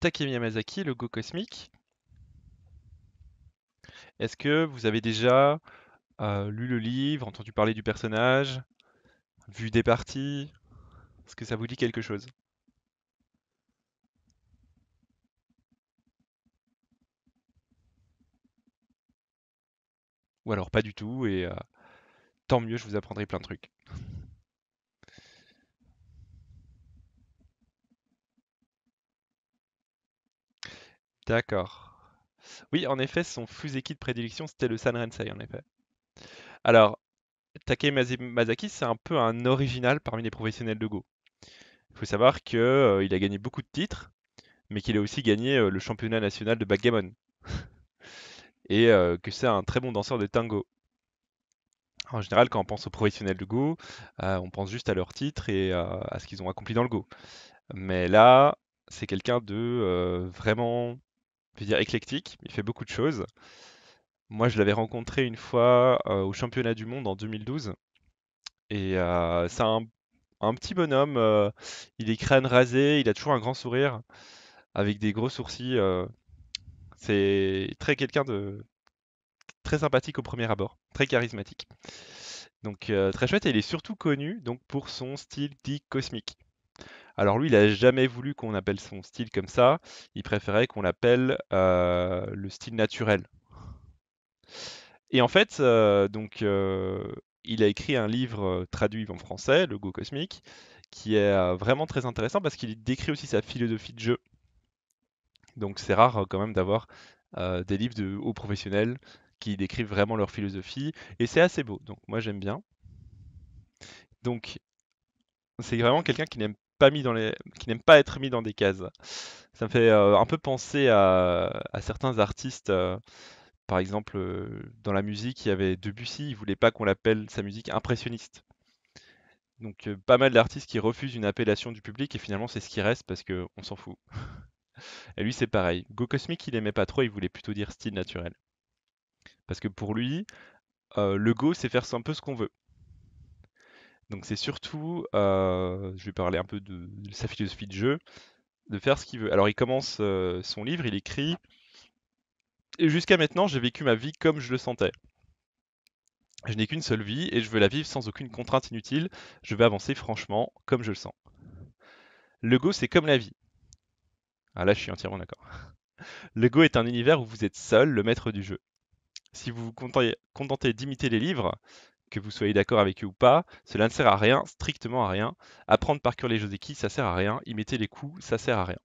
Takemi Yamazaki, le Go Cosmique. Est-ce que vous avez déjà euh, lu le livre, entendu parler du personnage, vu des parties Est-ce que ça vous dit quelque chose Ou alors pas du tout, et euh, tant mieux, je vous apprendrai plein de trucs. D'accord. Oui, en effet, son Fuseki de prédilection, c'était le Sanrensei, en effet. Alors, Takei Masaki, c'est un peu un original parmi les professionnels de Go. Il faut savoir qu'il euh, a gagné beaucoup de titres, mais qu'il a aussi gagné euh, le championnat national de backgammon. Et euh, que c'est un très bon danseur de tango. En général, quand on pense aux professionnels de Go, on pense juste à leurs titres et à ce qu'ils ont accompli dans le Go. Mais là, c'est quelqu'un de vraiment je veux dire éclectique, il fait beaucoup de choses. Moi, je l'avais rencontré une fois euh, au championnat du monde en 2012. Et euh, c'est un, petit bonhomme. Euh, il est crâne rasé, il a toujours un grand sourire, avec des gros sourcils. c'est très quelqu'un de très sympathique au premier abord, très charismatique. Donc très chouette. Et il est surtout connu donc pour son style dit cosmique. Alors lui, il n'a jamais voulu qu'on appelle son style comme ça. Il préférait qu'on l'appelle euh, le style naturel. Et en fait, euh, donc, euh, il a écrit un livre traduit en français, Le Go Cosmique, qui est vraiment très intéressant parce qu'il décrit aussi sa philosophie de jeu. Donc c'est rare quand même d'avoir des livres de hauts professionnels qui décrivent vraiment leur philosophie. Et c'est assez beau, donc moi j'aime bien. Donc c'est vraiment quelqu'un qui n'aime mis dans les, qui n'aiment pas être mis dans des cases. Ça me fait euh, un peu penser à, certains artistes. Euh, par exemple, euh, dans la musique, il y avait Debussy, il voulait pas qu'on l'appelle sa musique impressionniste. Donc pas mal d'artistes qui refusent une appellation du public et finalement c'est ce qui reste parce qu'on s'en fout. et lui c'est pareil. Go Cosmic il aimait pas trop, il voulait plutôt dire style naturel. Parce que pour lui, le go c'est faire un peu ce qu'on veut. Donc c'est surtout, euh, je vais parler un peu de, sa philosophie de jeu, de faire ce qu'il veut. Alors il commence euh, son livre, il écrit Jusqu'à maintenant, j'ai vécu ma vie comme je le sentais. Je n'ai qu'une seule vie et je veux la vivre sans aucune contrainte inutile. Je vais avancer franchement comme je le sens. Le go, c'est comme la vie. Ah là, je suis entièrement d'accord. Le go est un univers où vous êtes seul, le maître du jeu. Si vous vous contentez d'imiter les livres, que vous soyez d'accord avec eux ou pas, cela ne sert à rien, strictement à rien. Apprendre par cœur les jeux Joseki, ça sert à rien. Imiter les coups, ça sert à rien.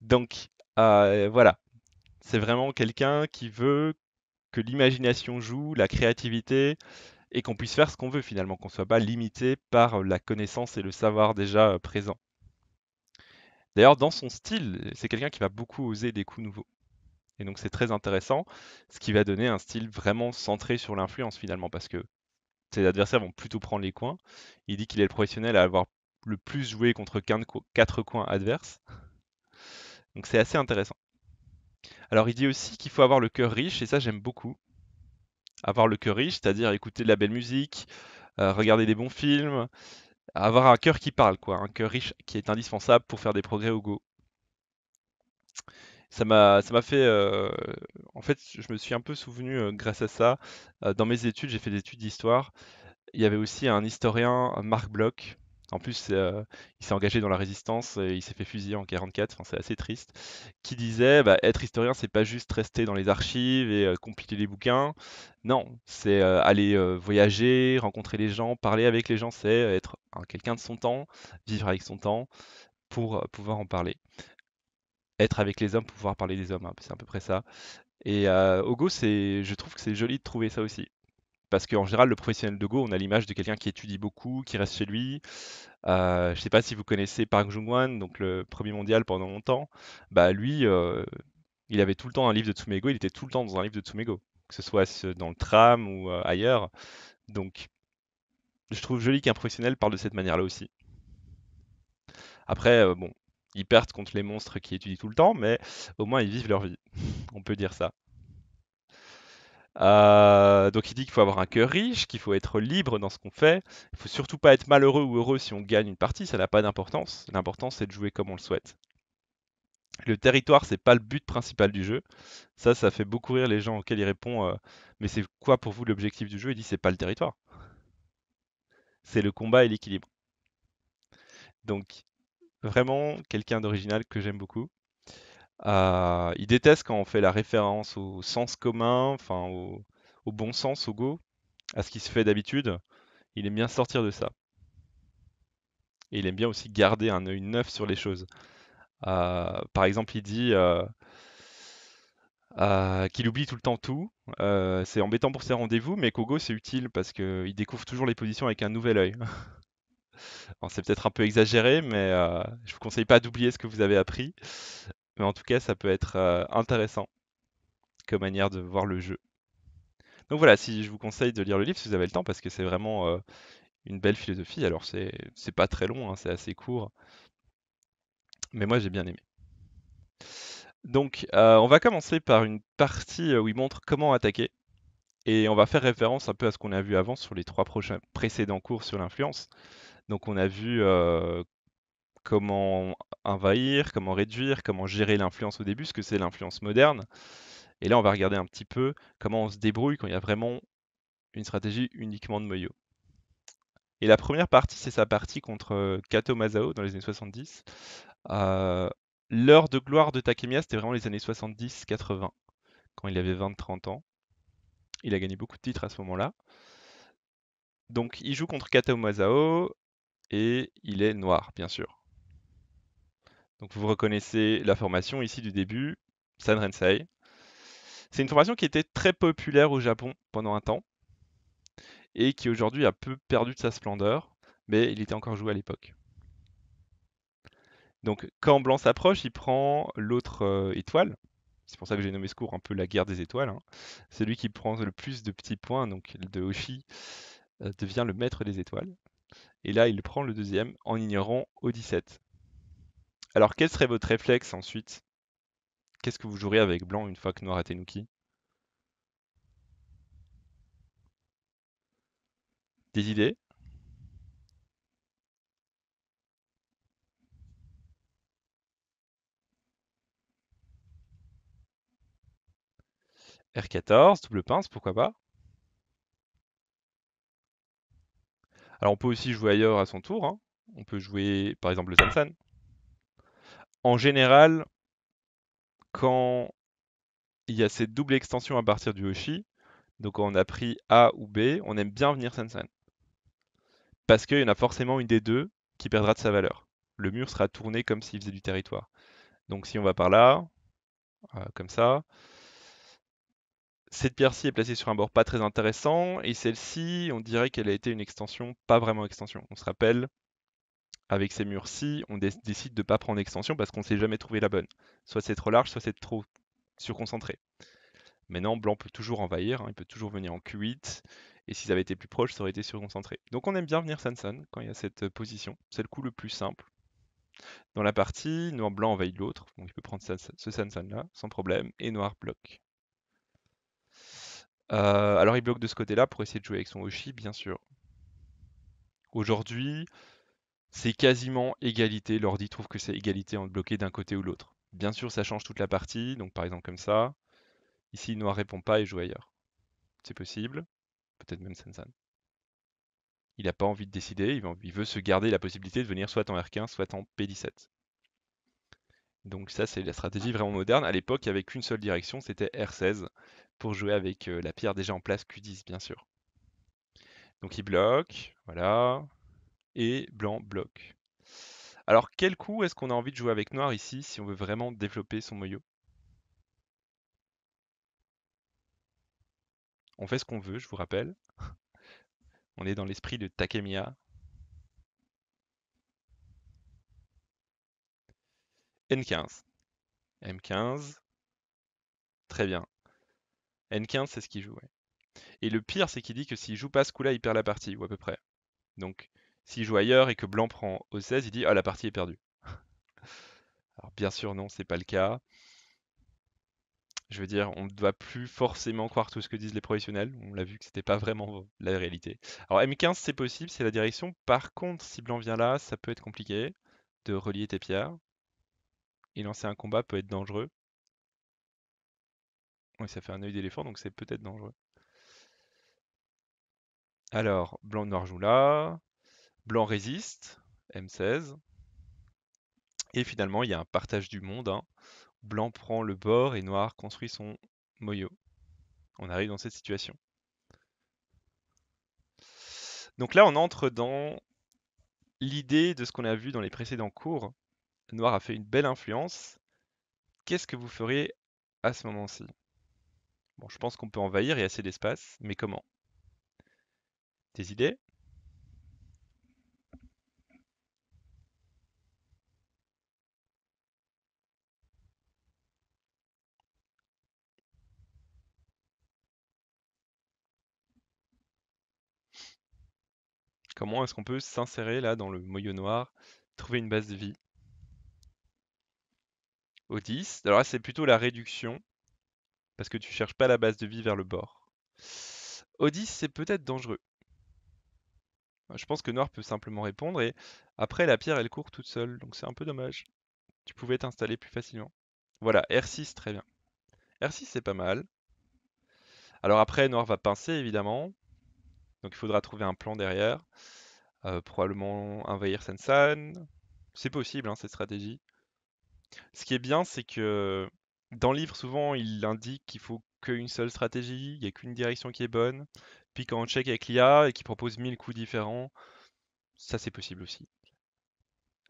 Donc, euh, voilà. C'est vraiment quelqu'un qui veut que l'imagination joue, la créativité, et qu'on puisse faire ce qu'on veut finalement, qu'on ne soit pas limité par la connaissance et le savoir déjà euh, présent. D'ailleurs, dans son style, c'est quelqu'un qui va beaucoup oser des coups nouveaux. Et donc c'est très intéressant, ce qui va donner un style vraiment centré sur l'influence finalement, parce que ses adversaires vont plutôt prendre les coins. Il dit qu'il est le professionnel à avoir le plus joué contre 4 coins adverses. Donc c'est assez intéressant. Alors il dit aussi qu'il faut avoir le cœur riche, et ça j'aime beaucoup. Avoir le cœur riche, c'est-à-dire écouter de la belle musique, euh, regarder des bons films, avoir un cœur qui parle, quoi, un cœur riche qui est indispensable pour faire des progrès au Go ça m'a ça m'a fait euh, en fait je me suis un peu souvenu euh, grâce à ça euh, dans mes études j'ai fait des études d'histoire il y avait aussi un historien Marc Bloch en plus il s'est engagé dans la résistance et il s'est fait fusiller en 44 enfin, c'est assez triste qui disait bah, être historien c'est pas juste rester dans les archives et compiler les bouquins non c'est aller voyager rencontrer les gens parler avec les gens c'est être quelqu'un de son temps vivre avec son temps pour pouvoir en parler être avec les hommes, pouvoir parler des hommes, hein, c'est à peu près ça. Et au euh, Go, je trouve que c'est joli de trouver ça aussi. Parce qu'en général, le professionnel de Go, on a l'image de quelqu'un qui étudie beaucoup, qui reste chez lui. Je euh, je sais pas si vous connaissez Park Jung-won, donc le premier mondial pendant longtemps. Bah lui, euh, il avait tout le temps un livre de Tsumego, il était tout le temps dans un livre de Tsumego, que ce soit dans le tram ou ailleurs. Donc, je trouve joli qu'un professionnel parle de cette manière-là aussi. Après, bon, ils perdent contre les monstres qui étudient tout le temps, mais au moins ils vivent leur vie. On peut dire ça. Euh, donc il dit qu'il faut avoir un cœur riche, qu'il faut être libre dans ce qu'on fait. Il faut surtout pas être malheureux ou heureux si on gagne une partie, ça n'a pas d'importance. L'important c'est de jouer comme on le souhaite. Le territoire, c'est pas le but principal du jeu. Ça, ça fait beaucoup rire les gens auxquels il répond euh, Mais c'est quoi pour vous l'objectif du jeu Il dit C'est pas le territoire. C'est le combat et l'équilibre. Donc, Vraiment quelqu'un d'original que j'aime beaucoup. Ah, il déteste quand on fait la référence au sens commun, enfin au, bon sens, au go, à ce qui se fait d'habitude. Il aime bien sortir de ça. Et il aime bien aussi garder un œil neuf sur les choses. Ah, par exemple, il dit euh, ah, qu'il oublie tout le temps tout. Euh, c'est embêtant pour ses rendez-vous, mais qu'au go, c'est utile parce qu'il découvre toujours les positions avec un nouvel œil. c'est peut-être un peu exagéré, mais euh, je vous conseille pas d'oublier ce que vous avez appris. Mais en tout cas, ça peut être euh, intéressant comme manière de voir le jeu. Donc voilà, si je vous conseille de lire le livre, si vous avez le temps, parce que c'est vraiment euh, une belle philosophie. Alors c'est pas très long, hein, c'est assez court. Mais moi j'ai bien aimé. Donc on va commencer par une partie où il montre comment attaquer. Et on va faire référence un peu à ce qu'on a vu avant sur les trois prochains, précédents cours sur l'influence. Donc on a vu comment envahir, comment réduire, comment gérer l'influence au début, ce que c'est l'influence moderne. Et là, on va regarder un petit peu comment on se débrouille quand il y a vraiment une stratégie uniquement de Moyo. Et la première partie, c'est sa partie contre Kato Masao dans les années 70. L'heure de gloire de Takemiya, c'était vraiment les années 70-80, quand il avait 20-30 ans. Il a gagné beaucoup de titres à ce moment-là. Donc il joue contre Kato Masao, et il est noir, bien sûr. Donc vous reconnaissez la formation ici du début, Sanrensei. C'est une formation qui était très populaire au Japon pendant un temps et qui aujourd'hui a peu perdu de sa splendeur, mais il était encore joué à l'époque. Donc quand Blanc s'approche, il prend l'autre euh, étoile. C'est pour ça que j'ai nommé ce cours un peu la guerre des étoiles. Hein. Celui qui prend le plus de petits points, donc de Hoshi, euh, devient le maître des étoiles. Et là, il prend le deuxième en ignorant au 17. Alors, quel serait votre réflexe ensuite Qu'est-ce que vous jouerez avec blanc une fois que noir a Tenuki Des idées R14, double pince, pourquoi pas Alors on peut aussi jouer ailleurs à son tour. Hein. On peut jouer par exemple le SanSan En général, quand il y a cette double extension à partir du Hoshi, donc on a pris A ou B, on aime bien venir Sansan. Parce qu'il y en a forcément une des deux qui perdra de sa valeur. Le mur sera tourné comme s'il faisait du territoire. Donc si on va par là, euh, comme ça, cette pierre-ci est placée sur un bord pas très intéressant, et celle-ci, on dirait qu'elle a été une extension, pas vraiment extension. On se rappelle, avec ces murs-ci, on décide de ne pas prendre extension parce qu'on ne sait jamais trouver la bonne. Soit c'est trop large, soit c'est trop surconcentré. Maintenant, blanc peut toujours envahir, hein, il peut toujours venir en Q8, et s'ils avaient été plus proches, ça aurait été surconcentré. Donc on aime bien venir Sansan quand il y a cette euh, position, c'est le coup le plus simple. Dans la partie, noir-blanc envahit l'autre, donc il peut prendre ce Sansan là, sans problème, et noir bloque. Euh, alors il bloque de ce côté-là pour essayer de jouer avec son Oshi, bien sûr. Aujourd'hui, c'est quasiment égalité. L'ordi trouve que c'est égalité en bloquer d'un côté ou l'autre. Bien sûr, ça change toute la partie. Donc par exemple comme ça. Ici, Noir répond pas et joue ailleurs. C'est possible. Peut-être même Sansan. Il n'a pas envie de décider. Il veut se garder la possibilité de venir soit en R15, soit en P17. Donc ça, c'est la stratégie vraiment moderne. À l'époque, il n'y avait qu'une seule direction, c'était R16, pour jouer avec euh, la pierre déjà en place, Q10, bien sûr. Donc il bloque, voilà, et blanc bloque. Alors quel coup est-ce qu'on a envie de jouer avec noir ici, si on veut vraiment développer son moyeu On fait ce qu'on veut, je vous rappelle. on est dans l'esprit de Takemiya, N15. M15. Très bien. N15, c'est ce qu'il joue. Et le pire, c'est qu'il dit que s'il joue pas ce coup-là, il perd la partie, ou à peu près. Donc, s'il joue ailleurs et que blanc prend O16, il dit Ah, la partie est perdue. Alors, bien sûr, non, c'est pas le cas. Je veux dire, on ne doit plus forcément croire tout ce que disent les professionnels. On l'a vu que c'était pas vraiment la réalité. Alors, M15, c'est possible, c'est la direction. Par contre, si blanc vient là, ça peut être compliqué de relier tes pierres et lancer un combat peut être dangereux. Oui, ça fait un œil d'éléphant, donc c'est peut-être dangereux. Alors, blanc noir joue là. Blanc résiste, M16. Et finalement, il y a un partage du monde. Hein. Blanc prend le bord et noir construit son moyo. On arrive dans cette situation. Donc là, on entre dans l'idée de ce qu'on a vu dans les précédents cours, Noir a fait une belle influence. Qu'est-ce que vous feriez à ce moment-ci Bon, je pense qu'on peut envahir, il y a assez d'espace, mais comment Des idées Comment est-ce qu'on peut s'insérer là dans le moyeu noir, trouver une base de vie au 10. Alors là, c'est plutôt la réduction, parce que tu cherches pas la base de vie vers le bord. Au c'est peut-être dangereux. Bah, je pense que Noir peut simplement répondre, et après, la pierre, elle court toute seule, donc c'est un peu dommage. Tu pouvais t'installer plus facilement. Voilà, R6, très bien. R6, c'est pas mal. Alors après, Noir va pincer, évidemment. Donc il faudra trouver un plan derrière. Euh, probablement envahir Sansan C'est possible, hein, cette stratégie. Ce qui est bien, c'est que dans le livre, souvent, il indique qu'il faut qu'une seule stratégie, il n'y a qu'une direction qui est bonne. Puis quand on check avec l'IA et qu'il propose 1000 coups différents, ça c'est possible aussi.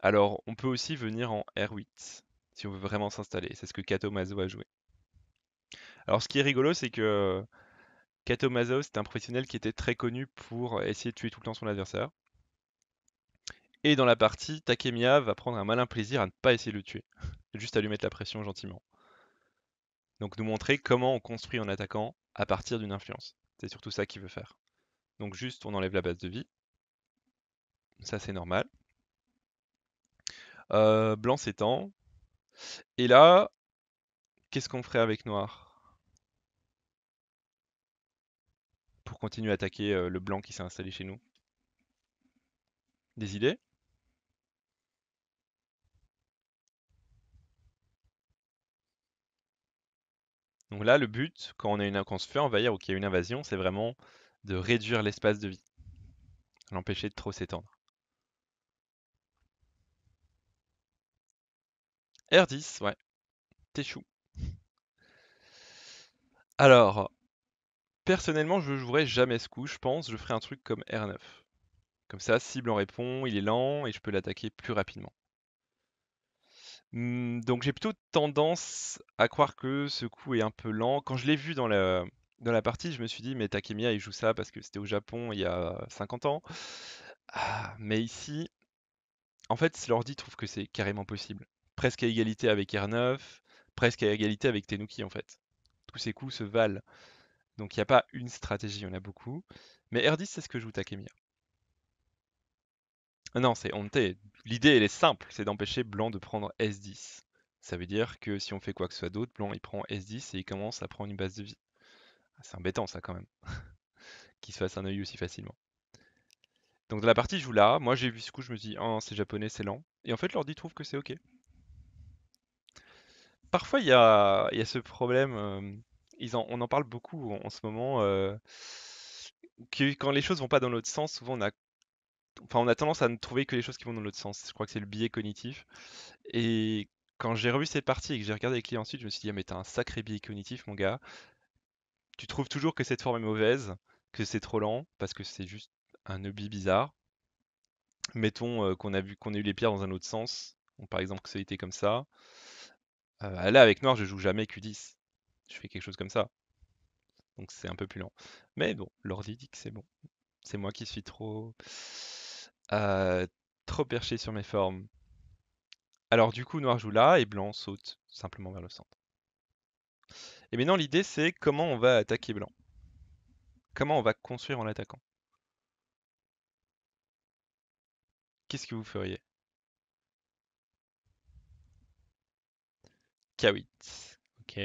Alors, on peut aussi venir en R8 si on veut vraiment s'installer. C'est ce que Kato Mazo a joué. Alors, ce qui est rigolo, c'est que Kato Mazo, c'est un professionnel qui était très connu pour essayer de tuer tout le temps son adversaire. Et dans la partie, Takemia va prendre un malin plaisir à ne pas essayer de le tuer, juste à lui mettre la pression gentiment. Donc nous montrer comment on construit en attaquant à partir d'une influence. C'est surtout ça qu'il veut faire. Donc juste, on enlève la base de vie. Ça, c'est normal. Euh, blanc s'étend. Et là, qu'est-ce qu'on ferait avec noir Pour continuer à attaquer euh, le blanc qui s'est installé chez nous. Des idées Donc là, le but, quand on, a une, se fait envahir ou qu'il y a une invasion, c'est vraiment de réduire l'espace de vie, l'empêcher de trop s'étendre. R10, ouais, t'es chou Alors, personnellement, je ne jouerai jamais ce coup, je pense, je ferai un truc comme R9. Comme ça, cible en répond, il est lent et je peux l'attaquer plus rapidement. Mmh, donc j'ai plutôt tendance à croire que ce coup est un peu lent. Quand je l'ai vu dans la, dans la partie, je me suis dit, mais Takemia il joue ça parce que c'était au Japon il y a 50 ans. Ah, mais ici, en fait, l'ordi trouve que c'est carrément possible. Presque à égalité avec R9, presque à égalité avec Tenuki, en fait. Tous ces coups se valent. Donc il n'y a pas une stratégie, il y en a beaucoup. Mais R10, c'est ce que joue Takemiya. Ah non, c'est honteux. L'idée, elle est simple, c'est d'empêcher Blanc de prendre S10. Ça veut dire que si on fait quoi que ce soit d'autre, Blanc, il prend S10 et il commence à prendre une base de vie. Ah, c'est embêtant, ça, quand même. Qu'il se fasse un œil aussi facilement. Donc dans la partie je joue là, moi j'ai vu ce coup, je me dis oh, c'est japonais, c'est lent. Et en fait l'ordi trouve que c'est ok. Parfois il y a, ce problème, euh, on en parle beaucoup en, ce moment, euh, quand les choses vont pas dans l'autre sens, souvent on a enfin, on a tendance à ne trouver que les choses qui vont dans l'autre sens. Je crois que c'est le biais cognitif. Et quand j'ai revu cette partie et que j'ai regardé les clients ensuite, je me suis dit, «Ah, mais t'as un sacré biais cognitif, mon gars. Tu trouves toujours que cette forme est mauvaise, que c'est trop lent, parce que c'est juste un hobby bizarre. Mettons euh, qu'on a vu qu'on eu les pierres dans un autre sens. par exemple, que ça a été comme ça. Euh, là, avec Noir, je joue jamais Q10. Je fais quelque chose comme ça. Donc c'est un peu plus lent. Mais bon, l'ordi dit que c'est bon. C'est moi qui suis trop trop perché sur mes formes. Alors du coup, noir joue là et blanc saute simplement vers le centre. Et maintenant, l'idée c'est comment on va attaquer blanc. Comment on va construire en l'attaquant. Qu'est-ce que vous feriez k Ok.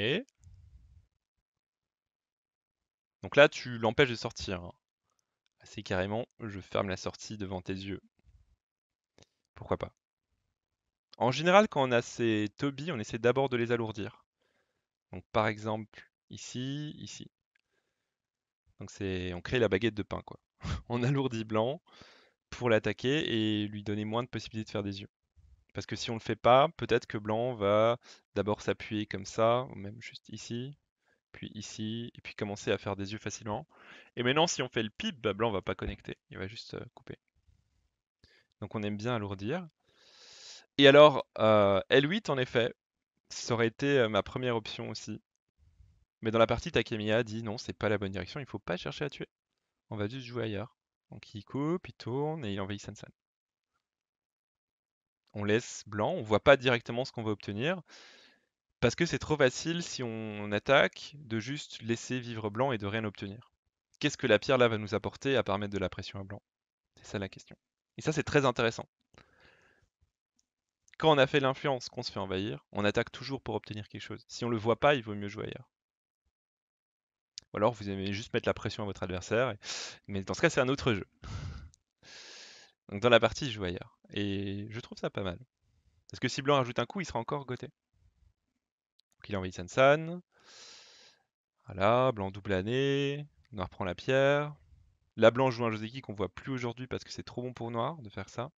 Donc là, tu l'empêches de sortir. Hein c'est carrément je ferme la sortie devant tes yeux. Pourquoi pas En général, quand on a ces tobis, on essaie d'abord de les alourdir. Donc par exemple, ici, ici. Donc c'est on crée la baguette de pain quoi. on alourdit blanc pour l'attaquer et lui donner moins de possibilités de faire des yeux. Parce que si on le fait pas, peut-être que blanc va d'abord s'appuyer comme ça, ou même juste ici, puis ici, et puis commencer à faire des yeux facilement. Et maintenant, si on fait le pip, Blanc blanc va pas connecter, il va juste euh, couper. Donc on aime bien alourdir. Et alors, euh, L8, en effet, ça aurait été euh, ma première option aussi. Mais dans la partie, Takemiya dit non, c'est pas la bonne direction, il faut pas chercher à tuer. On va juste jouer ailleurs. Donc il coupe, il tourne et il envahit Sansan. On laisse blanc, on voit pas directement ce qu'on va obtenir. Parce que c'est trop facile si on attaque de juste laisser vivre blanc et de rien obtenir. Qu'est-ce que la pierre là va nous apporter à part mettre de la pression à blanc C'est ça la question. Et ça c'est très intéressant. Quand on a fait l'influence, qu'on se fait envahir, on attaque toujours pour obtenir quelque chose. Si on le voit pas, il vaut mieux jouer ailleurs. Ou alors vous aimez juste mettre la pression à votre adversaire, mais dans ce cas c'est un autre jeu. Donc dans la partie, je joue ailleurs. Et je trouve ça pas mal. Parce que si blanc rajoute un coup, il sera encore goté a envie san Sansan. Voilà, blanc double année. Noir prend la pierre. La blanche joue un Joseki qu'on voit plus aujourd'hui parce que c'est trop bon pour noir de faire ça.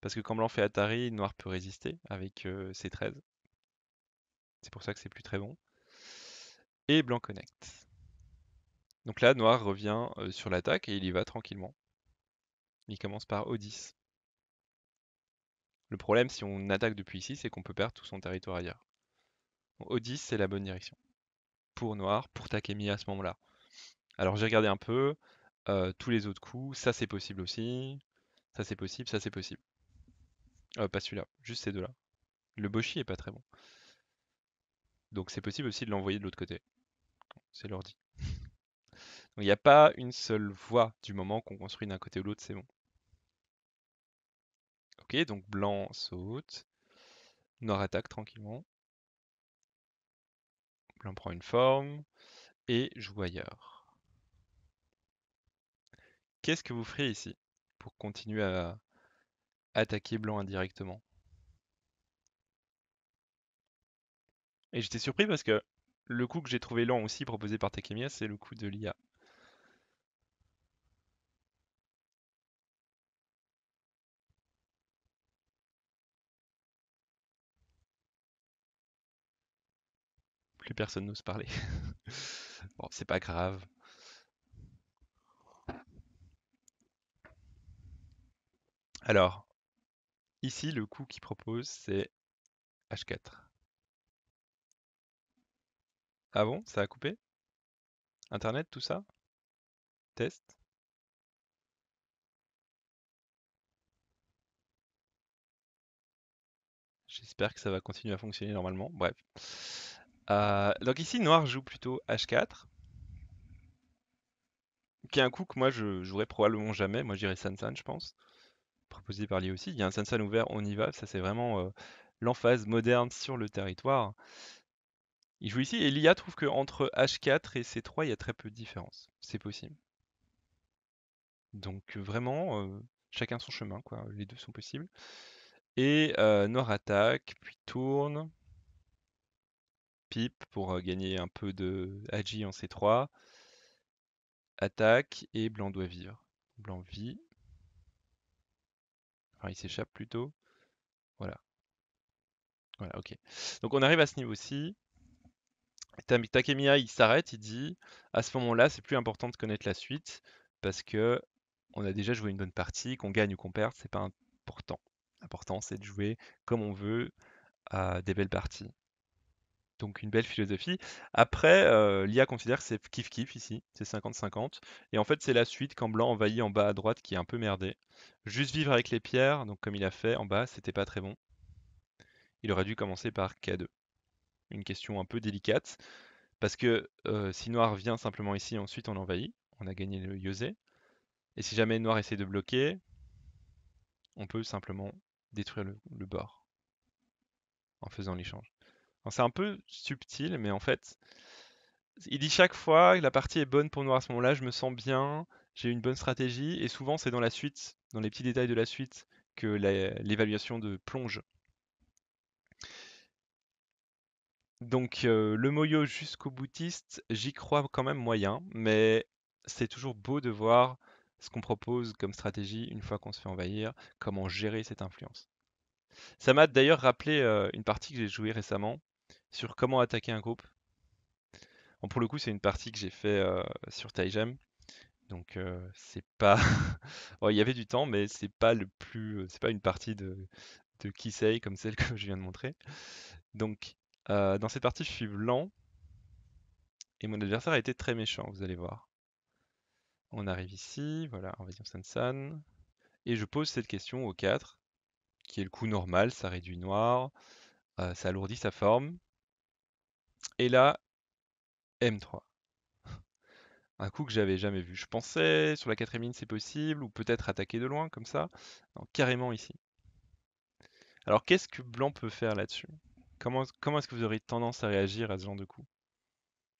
Parce que quand blanc fait Atari, noir peut résister avec ses euh, 13. C'est pour ça que c'est plus très bon. Et blanc connecte. Donc là, noir revient euh, sur l'attaque et il y va tranquillement. Il commence par O10. Le problème, si on attaque depuis ici, c'est qu'on peut perdre tout son territoire ailleurs. 10 c'est la bonne direction. Pour noir, pour Takemi à ce moment-là. Alors j'ai regardé un peu euh, tous les autres coups. Ça, c'est possible aussi. Ça, c'est possible. Ça, c'est possible. Euh, pas celui-là, juste ces deux-là. Le Boshi est pas très bon. Donc c'est possible aussi de l'envoyer de l'autre côté. C'est l'ordi. il n'y a pas une seule voie du moment qu'on construit d'un côté ou de l'autre, c'est bon donc blanc saute. Noir attaque tranquillement. Blanc prend une forme. Et joue ailleurs. Qu'est-ce que vous ferez ici pour continuer à attaquer blanc indirectement Et j'étais surpris parce que le coup que j'ai trouvé lent aussi proposé par Takemiya, c'est le coup de l'IA. Plus personne n'ose parler. bon, c'est pas grave. Alors, ici, le coup qu'il propose, c'est H4. Ah bon, ça a coupé Internet, tout ça Test J'espère que ça va continuer à fonctionner normalement. Bref. Euh, donc ici, noir joue plutôt H4, qui est un coup que moi je jouerais probablement jamais. Moi j'irai Sansan, je pense, proposé par lui aussi. Il y a un Sansan ouvert, on y va. Ça c'est vraiment euh, l'emphase moderne sur le territoire. Il joue ici et l'IA trouve que entre H4 et C3, il y a très peu de différence. C'est possible. Donc vraiment, euh, chacun son chemin, quoi. Les deux sont possibles. Et noir attaque, puis tourne pour gagner un peu de Agi en C3. Attaque et blanc doit vivre. Blanc vit. Enfin, il s'échappe plutôt. Voilà. Voilà, ok. Donc on arrive à ce niveau-ci. Takemiya, il s'arrête, il dit à ce moment-là, c'est plus important de connaître la suite parce que on a déjà joué une bonne partie, qu'on gagne ou qu'on perde, c'est pas important. L'important, c'est de jouer comme on veut à des belles parties donc une belle philosophie. Après, euh, l'IA considère que c'est kiff-kiff ici, c'est 50-50. Et en fait, c'est la suite quand Blanc envahit en bas à droite qui est un peu merdé. Juste vivre avec les pierres, donc comme il a fait en bas, c'était pas très bon. Il aurait dû commencer par K2. Une question un peu délicate, parce que euh, si Noir vient simplement ici, ensuite on envahit, on a gagné le Yosé. Et si jamais Noir essaie de bloquer, on peut simplement détruire le bord en faisant l'échange. C'est un peu subtil, mais en fait, il dit chaque fois que la partie est bonne pour Noir à ce moment-là, je me sens bien, j'ai une bonne stratégie, et souvent c'est dans la suite, dans les petits détails de la suite, que l'évaluation de plonge. Donc euh, le moyo jusqu'au boutiste, j'y crois quand même moyen, mais c'est toujours beau de voir ce qu'on propose comme stratégie une fois qu'on se fait envahir, comment gérer cette influence. Ça m'a d'ailleurs rappelé euh, une partie que j'ai jouée récemment, sur comment attaquer un groupe. pour le coup, c'est une partie que j'ai fait euh, sur Taijem Donc euh, c'est pas. il y avait du temps, mais c'est pas le plus. Euh, c'est pas une partie de, de Kisei comme celle que je viens de montrer. Donc dans cette partie, je suis blanc. Et mon adversaire a été très méchant, vous allez voir. On arrive ici, voilà, invasion Sansan. Et je pose cette question aux 4, qui est le coup normal, ça réduit noir, ça alourdit sa forme. Et là, M3. Un coup que j'avais jamais vu. Je pensais sur la quatrième ligne c'est possible, ou peut-être attaquer de loin comme ça. carrément ici. Alors qu'est-ce que Blanc peut faire là-dessus Comment, comment est-ce que vous aurez tendance à réagir à ce genre de coup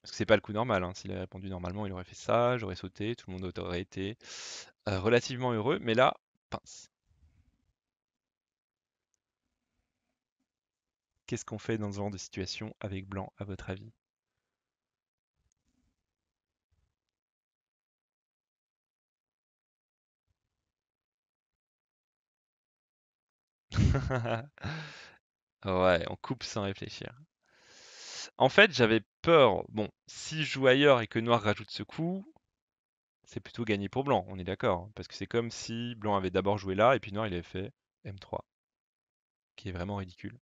Parce que c'est pas le coup normal. Hein. S'il avait répondu normalement, il aurait fait ça, j'aurais sauté, tout le monde aurait été euh, relativement heureux. Mais là, pince. Qu'est-ce qu'on fait dans ce genre de situation avec Blanc, à votre avis? Ouais, on coupe sans réfléchir. En fait, j'avais peur. Bon, si joue ailleurs et que Noir rajoute ce coup, c'est plutôt gagné pour Blanc, on est d'accord. Hein, parce que c'est comme si Blanc avait d'abord joué là et puis Noir il avait fait M3, qui est vraiment ridicule.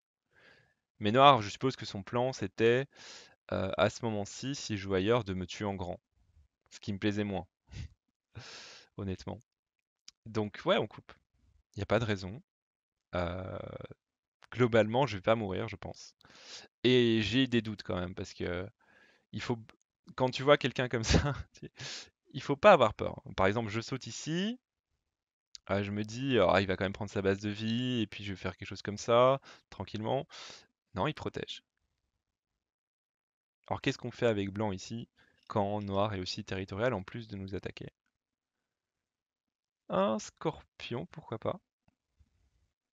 Mais Noir, je suppose que son plan, c'était, à ce moment-ci, si je joue ailleurs, de me tuer en grand. Ce qui me plaisait moins, honnêtement. Donc ouais, on coupe. Il n'y a pas de raison. globalement, je vais pas mourir, je pense. Et j'ai des doutes quand même, parce que il faut, quand tu vois quelqu'un comme ça, il faut pas avoir peur. Hein. Par exemple, je saute ici, ah, je me dis, oh, il va quand même prendre sa base de vie, et puis je vais faire quelque chose comme ça, tranquillement. Non, il protège. Alors qu'est-ce qu'on fait avec blanc ici quand noir est aussi territorial en plus de nous attaquer Un scorpion, pourquoi pas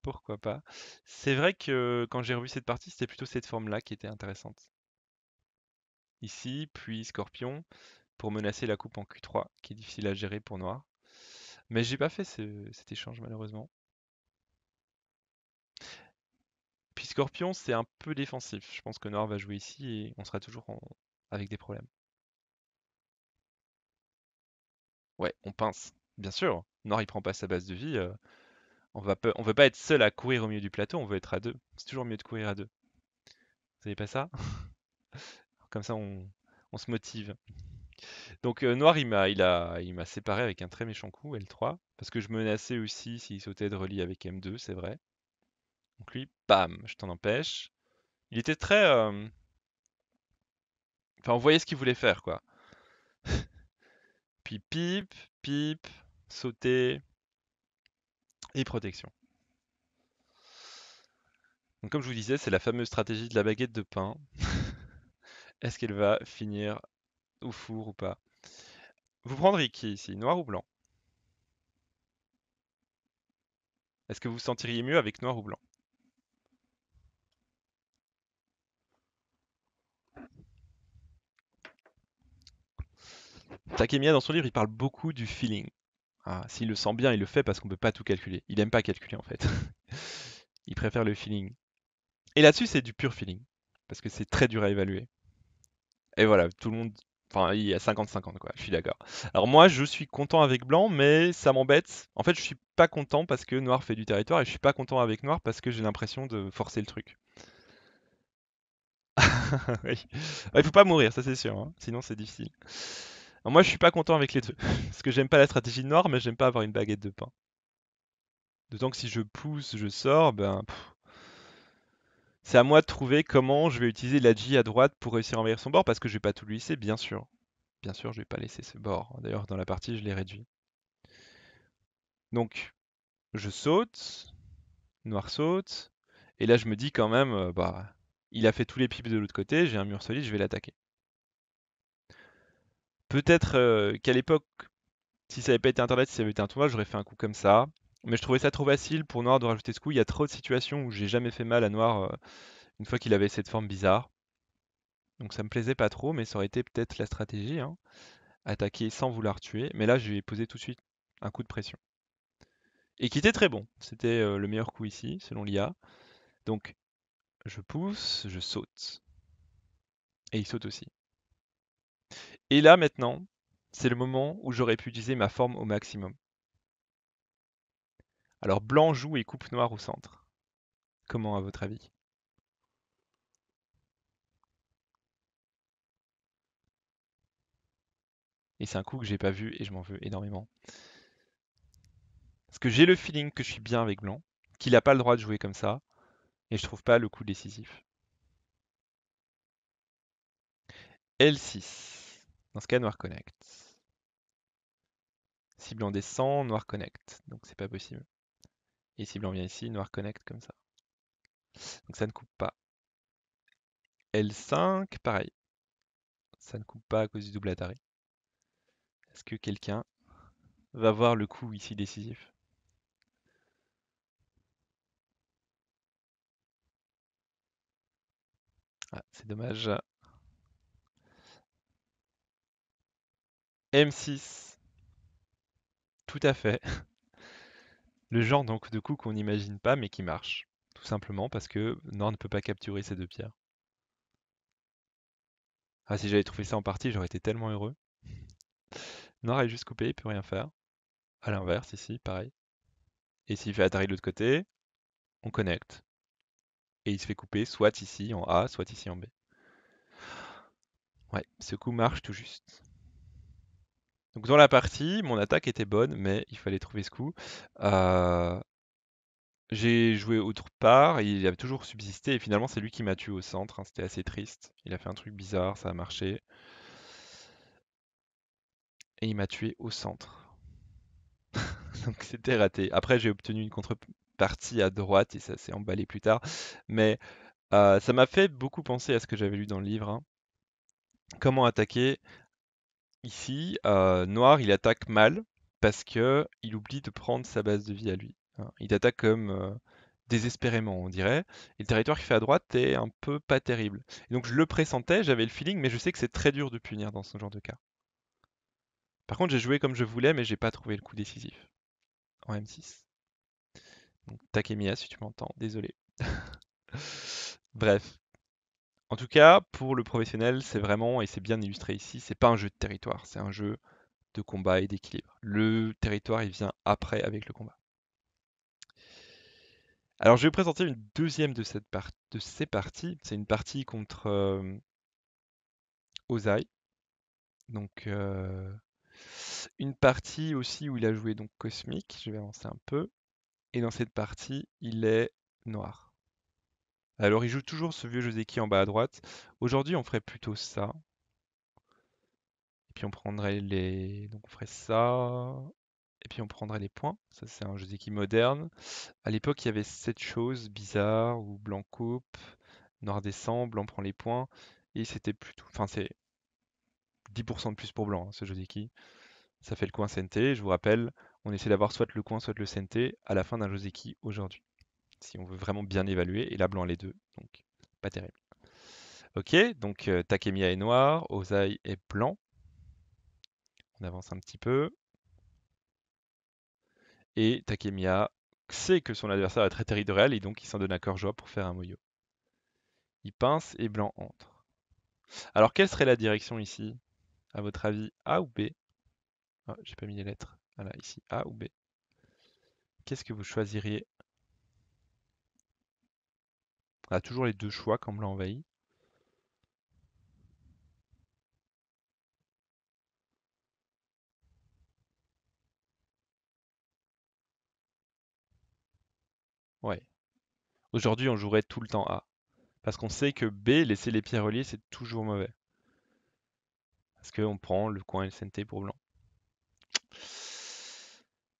Pourquoi pas C'est vrai que quand j'ai revu cette partie, c'était plutôt cette forme-là qui était intéressante. Ici, puis scorpion, pour menacer la coupe en Q3, qui est difficile à gérer pour noir. Mais j'ai pas fait cet échange malheureusement. Scorpion, c'est un peu défensif. Je pense que Noir va jouer ici et on sera toujours avec des problèmes. Ouais, on pince. Bien sûr. Noir, il prend pas sa base de vie. Euh, on, va on veut pas être seul à courir au milieu du plateau, on veut être à deux. C'est toujours mieux de courir à deux. Vous savez pas ça Comme ça, on... se motive. Donc euh, Noir, il m'a il a... il séparé avec un très méchant coup, L3, parce que je menaçais aussi s'il sautait de relis avec M2, c'est vrai. Donc lui, bam, je t'en empêche. Il était très... Enfin, on voyait ce qu'il voulait faire, quoi. Puis pipe, pipe, sauter et protection. Donc comme je vous disais, c'est la fameuse stratégie de la baguette de pain. Est-ce qu'elle va finir au four ou pas Vous prendrez qui ici Noir ou blanc Est-ce que vous vous sentiriez mieux avec noir ou blanc Takemiya, dans son livre, il parle beaucoup du feeling. Ah, s'il le sent bien, il le fait parce qu'on ne peut pas tout calculer. Il n'aime pas calculer en fait. il préfère le feeling. Et là-dessus, c'est du pur feeling. Parce que c'est très dur à évaluer. Et voilà, tout le monde. Enfin, il y a 50-50, quoi. Je suis d'accord. Alors, moi, je suis content avec blanc, mais ça m'embête. En fait, je suis pas content parce que noir fait du territoire et je suis pas content avec noir parce que j'ai l'impression de forcer le truc. Il faut pas mourir, ça c'est sûr. Hein. Sinon, c'est difficile moi, je suis pas content avec les deux. Parce que j'aime pas la stratégie de noir, mais j'aime pas avoir une baguette de pain. D'autant que si je pousse, je sors, ben. C'est à moi de trouver comment je vais utiliser la J à droite pour réussir à envahir son bord, parce que je vais pas tout lui laisser, bien sûr. Bien sûr, je vais pas laisser ce bord. D'ailleurs, dans la partie, je l'ai réduit. Donc, je saute, noir saute, et là je me dis quand même, euh, bah, il a fait tous les pipes de l'autre côté, j'ai un mur solide, je vais l'attaquer. Peut-être euh, qu'à l'époque, si ça n'avait pas été Internet, si ça avait été un tournoi, j'aurais fait un coup comme ça. Mais je trouvais ça trop facile pour Noir de rajouter ce coup. Il y a trop de situations où j'ai jamais fait mal à Noir euh, une fois qu'il avait cette forme bizarre. Donc ça me plaisait pas trop, mais ça aurait été peut-être la stratégie. Hein. Attaquer sans vouloir tuer. Mais là, je posé tout de suite un coup de pression. Et qui était très bon. C'était euh, le meilleur coup ici, selon l'IA. Donc, je pousse, je saute. Et il saute aussi. Et là maintenant, c'est le moment où j'aurais pu utiliser ma forme au maximum. Alors blanc joue et coupe noir au centre. Comment à votre avis Et c'est un coup que j'ai pas vu et je m'en veux énormément. Parce que j'ai le feeling que je suis bien avec blanc, qu'il n'a pas le droit de jouer comme ça, et je trouve pas le coup décisif. L6. Dans ce cas, noir connect. Cible en descend, noir connect. Donc c'est pas possible. Et cible en vient ici, noir connect comme ça. Donc ça ne coupe pas. L5, pareil. Ça ne coupe pas à cause du double Atari. Est-ce que quelqu'un va voir le coup ici décisif ah, C'est dommage. M6. Tout à fait. Le genre donc de coup qu'on n'imagine pas mais qui marche. Tout simplement parce que Nord ne peut pas capturer ces deux pierres. Ah si j'avais trouvé ça en partie, j'aurais été tellement heureux. Nord est juste coupé, il peut rien faire. À l'inverse ici, pareil. Et s'il fait Atari de l'autre côté, on connecte. Et il se fait couper soit ici en A, soit ici en B. Ouais, ce coup marche tout juste. Donc dans la partie, mon attaque était bonne, mais il fallait trouver ce coup. Euh, j'ai joué autre part, il avait toujours subsisté, et finalement c'est lui qui m'a tué au centre, hein. c'était assez triste. Il a fait un truc bizarre, ça a marché. Et il m'a tué au centre. Donc c'était raté. Après j'ai obtenu une contrepartie à droite, et ça s'est emballé plus tard. Mais euh, ça m'a fait beaucoup penser à ce que j'avais lu dans le livre. Hein. Comment attaquer Ici, euh, noir, il attaque mal parce que il oublie de prendre sa base de vie à lui. Hein. Il attaque comme euh, désespérément, on dirait. Et le territoire qu'il fait à droite est un peu pas terrible. donc je le pressentais, j'avais le feeling, mais je sais que c'est très dur de punir dans ce genre de cas. Par contre, j'ai joué comme je voulais, mais j'ai pas trouvé le coup décisif en M6. Donc Takemiya, si tu m'entends, désolé. Bref. En tout cas, pour le professionnel, c'est vraiment, et c'est bien illustré ici, c'est pas un jeu de territoire, c'est un jeu de combat et d'équilibre. Le territoire, il vient après avec le combat. Alors, je vais vous présenter une deuxième de, cette de ces parties. C'est une partie contre euh, Ozai. Donc, euh, une partie aussi où il a joué donc Cosmic. Je vais avancer un peu. Et dans cette partie, il est noir. Alors, il joue toujours ce vieux Joseki en bas à droite. Aujourd'hui, on ferait plutôt ça. Et puis, on prendrait les. Donc, on ferait ça. Et puis, on prendrait les points. Ça, c'est un Joseki moderne. À l'époque, il y avait cette chose bizarre où blanc coupe, noir descend, blanc prend les points. Et c'était plutôt. Enfin, c'est 10% de plus pour blanc, hein, ce Joseki. Ça fait le coin CNT. Je vous rappelle, on essaie d'avoir soit le coin, soit le sente à la fin d'un Joseki aujourd'hui si on veut vraiment bien évaluer. Et là, blanc, les deux, donc pas terrible. Ok, donc euh, Takemia est noir, Ozaï est blanc. On avance un petit peu. Et Takemia sait que son adversaire est très territorial et donc il s'en donne à cœur joie pour faire un moyo. Il pince et blanc entre. Alors quelle serait la direction ici À votre avis, A ou B ah, J'ai pas mis les lettres. Voilà, ici, A ou B. Qu'est-ce que vous choisiriez on a toujours les deux choix quand on envahi. Ouais. Aujourd'hui, on jouerait tout le temps A. Parce qu'on sait que B, laisser les pieds reliés, c'est toujours mauvais. Parce qu'on prend le coin LCNT pour blanc.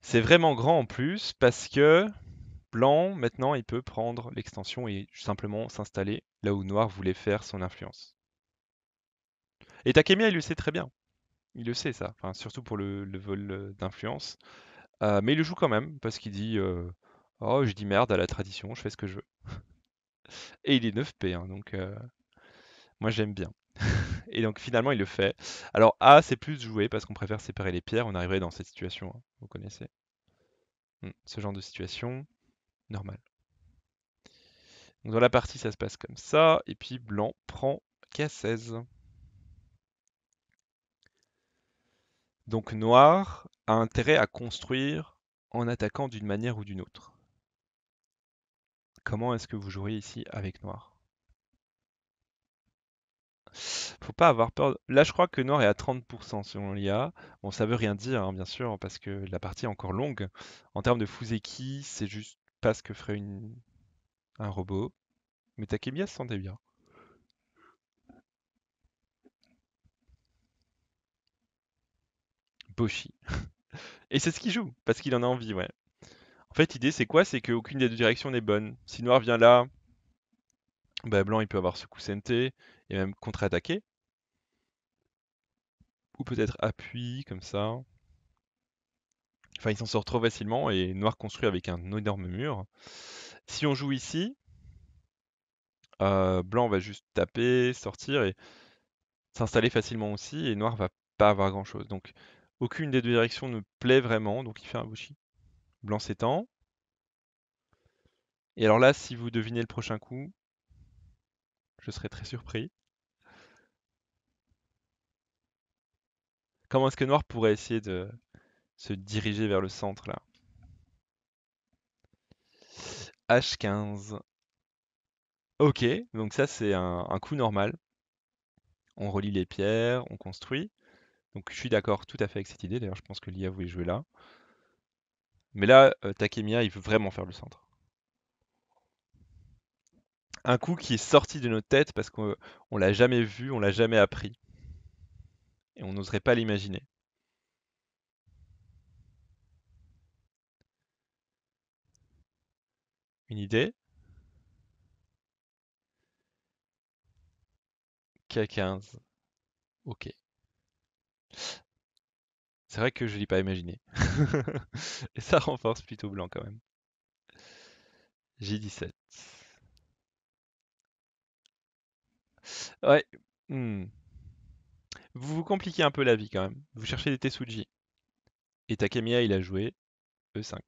C'est vraiment grand en plus parce que Blanc, maintenant, il peut prendre l'extension et simplement s'installer là où Noir voulait faire son influence. Et Takemia il le sait très bien. Il le sait, ça. surtout pour le, vol euh, d'influence. Euh, mais il le joue quand même, parce qu'il dit euh, Oh, je dis merde à la tradition, je fais ce que je veux. et il est 9P, hein, donc moi j'aime bien. et donc finalement, il le fait. Alors A, c'est plus joué, parce qu'on préfère séparer les pierres. On arriverait dans cette situation, hein, vous connaissez. Hmm, ce genre de situation normal. dans la partie, ça se passe comme ça. Et puis blanc prend K16. Donc noir a intérêt à construire en attaquant d'une manière ou d'une autre. Comment est-ce que vous jouerez ici avec noir Faut pas avoir peur. Là, je crois que noir est à 30% selon l'IA. Bon, ça veut rien dire, hein, bien sûr, parce que la partie est encore longue. En termes de qui c'est juste pas ce que ferait une... un robot, mais Takemiya se sentait bien. Boshi. Et c'est ce qu'il joue, parce qu'il en a envie, ouais. En fait, l'idée, c'est quoi C'est qu'aucune des deux directions n'est bonne. Si Noir vient là, bah, Blanc, il peut avoir ce coup sente et même contre-attaquer. Ou peut-être appui, comme ça. Enfin, il s'en sort trop facilement et noir construit avec un énorme mur. Si on joue ici, euh, blanc va juste taper, sortir et s'installer facilement aussi. Et noir va pas avoir grand chose. Donc, aucune des deux directions ne plaît vraiment. Donc, il fait un bouchi. Blanc s'étend. Et alors là, si vous devinez le prochain coup, je serais très surpris. Comment est-ce que noir pourrait essayer de, se diriger vers le centre là. H15. Ok, donc ça c'est un, coup normal. On relie les pierres, on construit. Donc je suis d'accord tout à fait avec cette idée. D'ailleurs, je pense que l'IA voulait jouer là. Mais là, euh, Takemia, il veut vraiment faire le centre. Un coup qui est sorti de nos têtes parce qu'on l'a jamais vu, on l'a jamais appris. Et on n'oserait pas l'imaginer. une idée. K15. Ok. C'est vrai que je ne l'ai pas imaginé. Et ça renforce plutôt blanc quand même. J17. Ouais. Hmm. Vous vous compliquez un peu la vie quand même. Vous cherchez des Tesuji. Et Takemiya, il a joué E5.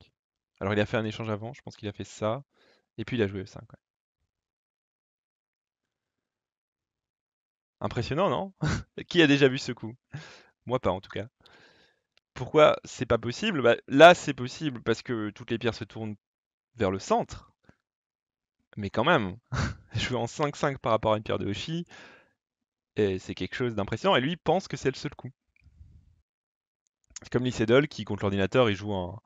Alors il a fait un échange avant, je pense qu'il a fait ça. Et puis il a joué e 5 Impressionnant, non Qui a déjà vu ce coup Moi pas en tout cas. Pourquoi c'est pas possible bah, Là c'est possible parce que toutes les pierres se tournent vers le centre. Mais quand même, jouer en 5-5 par rapport à une pierre de Hoshi, c'est quelque chose d'impressionnant. Et lui pense que c'est le seul coup. C'est comme Sedol qui, contre l'ordinateur, il joue en,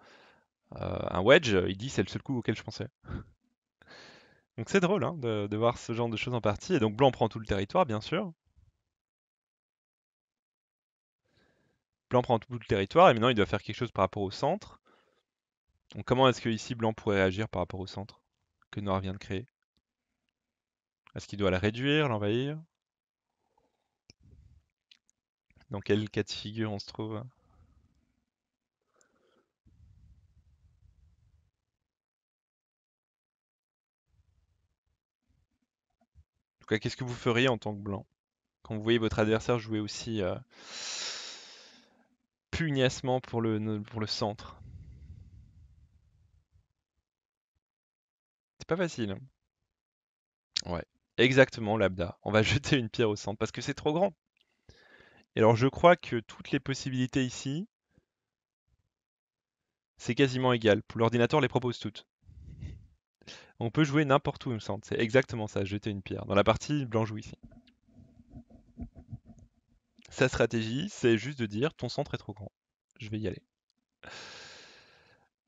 euh, un wedge, euh, il dit c'est le seul coup auquel je pensais. Donc c'est drôle hein, de, voir ce genre de choses en partie. Et donc Blanc prend tout le territoire, bien sûr. Blanc prend tout le territoire et maintenant il doit faire quelque chose par rapport au centre. Donc comment est-ce que ici Blanc pourrait agir par rapport au centre que Noir vient de créer Est-ce qu'il doit la réduire, l'envahir Dans quel cas de figure on se trouve qu'est-ce que vous feriez en tant que blanc quand vous voyez votre adversaire jouer aussi euh, pugnacement pour le, pour le centre C'est pas facile. Hein. Ouais, exactement, l'Abda. On va jeter une pierre au centre parce que c'est trop grand. Et alors, je crois que toutes les possibilités ici, c'est quasiment égal. L'ordinateur les propose toutes. On peut jouer n'importe où, il me semble. C'est exactement ça, jeter une pierre. Dans la partie blanc joue ici. Sa stratégie, c'est juste de dire ton centre est trop grand. Je vais y aller.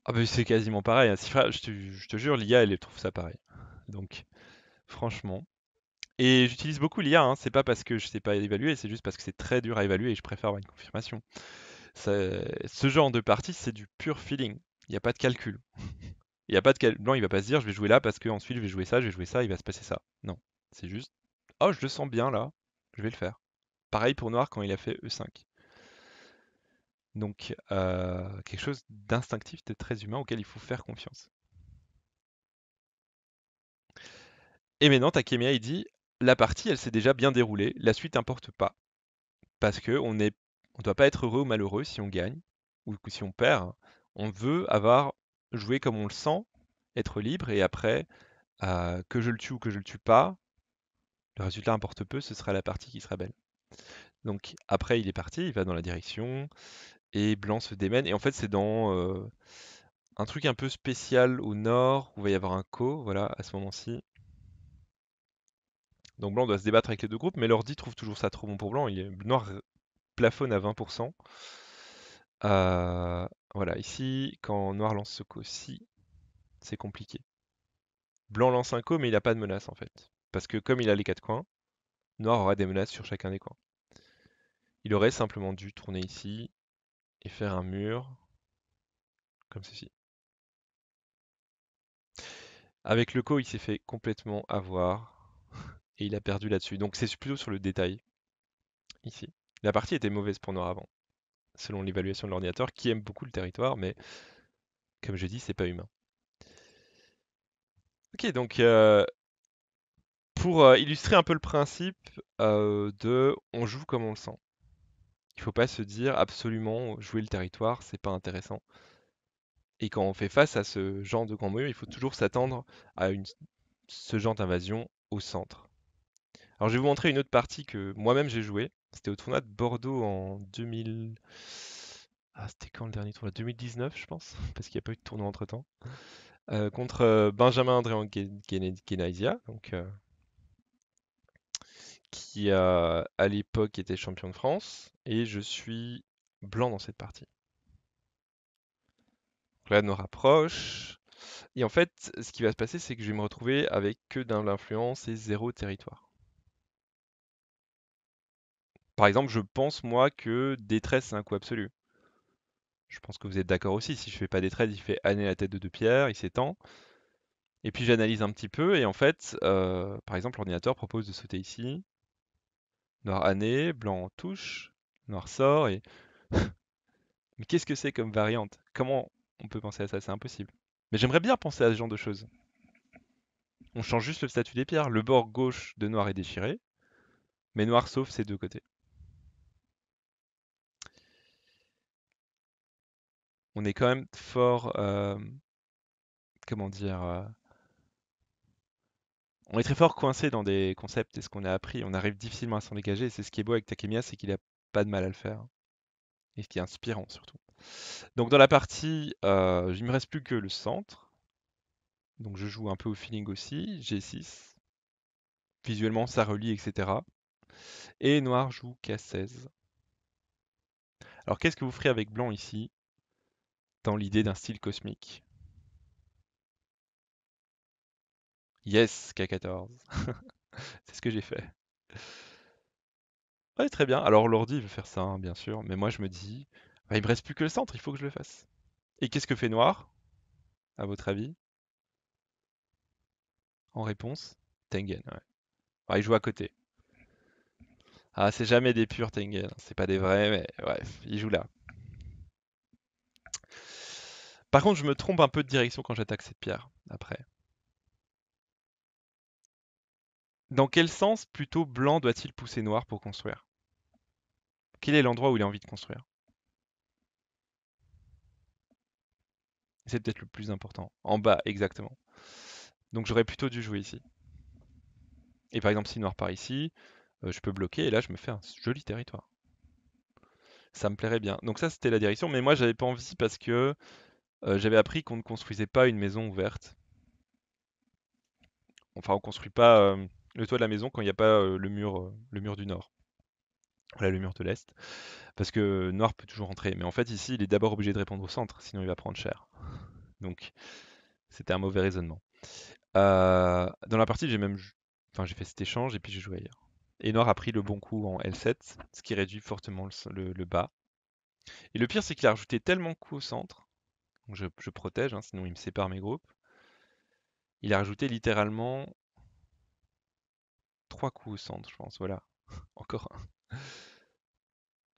Ah c'est quasiment pareil. Hein. je, te, jure, l'IA, elle trouve ça pareil. Donc, franchement. Et j'utilise beaucoup l'IA, hein. c'est pas parce que je sais pas évaluer, c'est juste parce que c'est très dur à évaluer et je préfère avoir une confirmation. ce genre de partie, c'est du pur feeling. Il n'y a pas de calcul. Il n'y a pas de blanc, il va pas se dire je vais jouer là parce que ensuite je vais jouer ça, je vais jouer ça, il va se passer ça. Non, c'est juste oh je le sens bien là, je vais le faire. Pareil pour noir quand il a fait E5. Donc euh, quelque chose d'instinctif, de très humain auquel il faut faire confiance. Et maintenant Takemia il dit la partie elle s'est déjà bien déroulée, la suite n'importe pas parce qu'on ne on doit pas être heureux ou malheureux si on gagne ou si on perd. On veut avoir jouer comme on le sent, être libre, et après, euh, que je le tue ou que je le tue pas, le résultat importe peu, ce sera la partie qui sera belle. Donc après, il est parti, il va dans la direction, et Blanc se démène, et en fait, c'est dans euh, un truc un peu spécial au nord, où il va y avoir un co, voilà, à ce moment-ci. Donc Blanc doit se débattre avec les deux groupes, mais l'ordi trouve toujours ça trop bon pour Blanc, il est... Noir plafonne à 20%. Euh, voilà, ici, quand noir lance ce co-ci, c'est compliqué. Blanc lance un co, mais il n'a pas de menace en fait. Parce que comme il a les quatre coins, noir aura des menaces sur chacun des coins. Il aurait simplement dû tourner ici et faire un mur comme ceci. Avec le co, il s'est fait complètement avoir et il a perdu là-dessus. Donc c'est plutôt sur le détail ici. La partie était mauvaise pour noir avant selon l'évaluation de l'ordinateur, qui aime beaucoup le territoire, mais comme je dis, c'est pas humain. Ok, donc euh, pour euh, illustrer un peu le principe euh, de on joue comme on le sent. Il ne faut pas se dire absolument jouer le territoire, c'est pas intéressant. Et quand on fait face à ce genre de grand moyen, il faut toujours s'attendre à une, ce genre d'invasion au centre. Alors je vais vous montrer une autre partie que moi-même j'ai jouée. C'était au tournoi de Bordeaux en 2000. Ah, c'était quand le dernier tournoi 2019, je pense, parce qu'il n'y a pas eu de tournoi entre temps. Euh, contre euh, Benjamin andré Kenaisia, donc, euh, qui à l'époque était champion de France, et je suis blanc dans cette partie. Donc là, nous rapproche. Et en fait, ce qui va se passer, c'est que je vais me retrouver avec que d'influence et zéro territoire. Par exemple, je pense moi que détresse, c'est un coup absolu. Je pense que vous êtes d'accord aussi. Si je fais pas détresse il fait année la tête de deux pierres, il s'étend. Et puis j'analyse un petit peu, et en fait, euh, par exemple, l'ordinateur propose de sauter ici. Noir année, blanc touche, noir sort, et. Mais qu'est-ce que c'est comme variante Comment on peut penser à ça C'est impossible. Mais j'aimerais bien penser à ce genre de choses. On change juste le statut des pierres. Le bord gauche de noir est déchiré, mais noir sauf ses deux côtés. on est quand même fort. comment dire On est très fort coincé dans des concepts et ce qu'on a appris. On arrive difficilement à s'en dégager. Et c'est ce qui est beau avec Takemia, c'est qu'il a pas de mal à le faire. Et ce qui est inspirant surtout. Donc dans la partie, il il me reste plus que le centre. Donc je joue un peu au feeling aussi. G6. Visuellement, ça relie, etc. Et noir joue K16. Alors qu'est-ce que vous ferez avec blanc ici l'idée d'un style cosmique. Yes, K14. C'est ce que j'ai fait. Ouais, très bien. Alors l'ordi veut faire ça, hein, bien sûr. Mais moi, je me dis, bah, il me reste plus que le centre, il faut que je le fasse. Et qu'est-ce que fait noir, à votre avis En réponse, Tengen. Bah, il joue à côté. Ah, c'est jamais des purs Tengen. Hein, c'est pas des vrais, mais bref, il joue là. Par contre, je me trompe un peu de direction quand j'attaque cette pierre, après. Dans quel sens plutôt blanc doit-il pousser noir pour construire Quel est l'endroit où il a envie de construire C'est peut-être le plus important. En bas, exactement. Donc j'aurais plutôt dû jouer ici. Et par exemple, si noir part ici, euh, je peux bloquer et là je me fais un joli territoire. Ça me plairait bien. Donc ça c'était la direction, mais moi j'avais pas envie parce que euh, j'avais appris qu'on ne construisait pas une maison ouverte. Enfin, on construit pas euh, le toit de la maison quand il n'y a pas euh, le mur, le mur du nord. Voilà, le mur de l'est. Parce que noir peut toujours entrer. Mais en fait, ici, il est d'abord obligé de répondre au centre, sinon il va prendre cher. Donc, c'était un mauvais raisonnement. dans la partie, j'ai même, enfin, j'ai fait cet échange et puis j'ai joué ailleurs. Et noir a pris le bon coup en L7, ce qui réduit fortement le, le bas. Et le pire, c'est qu'il a rajouté tellement de coups au centre je, protège, hein, sinon il me sépare mes groupes. Il a rajouté littéralement 3 coups au centre, je pense. Voilà, encore un.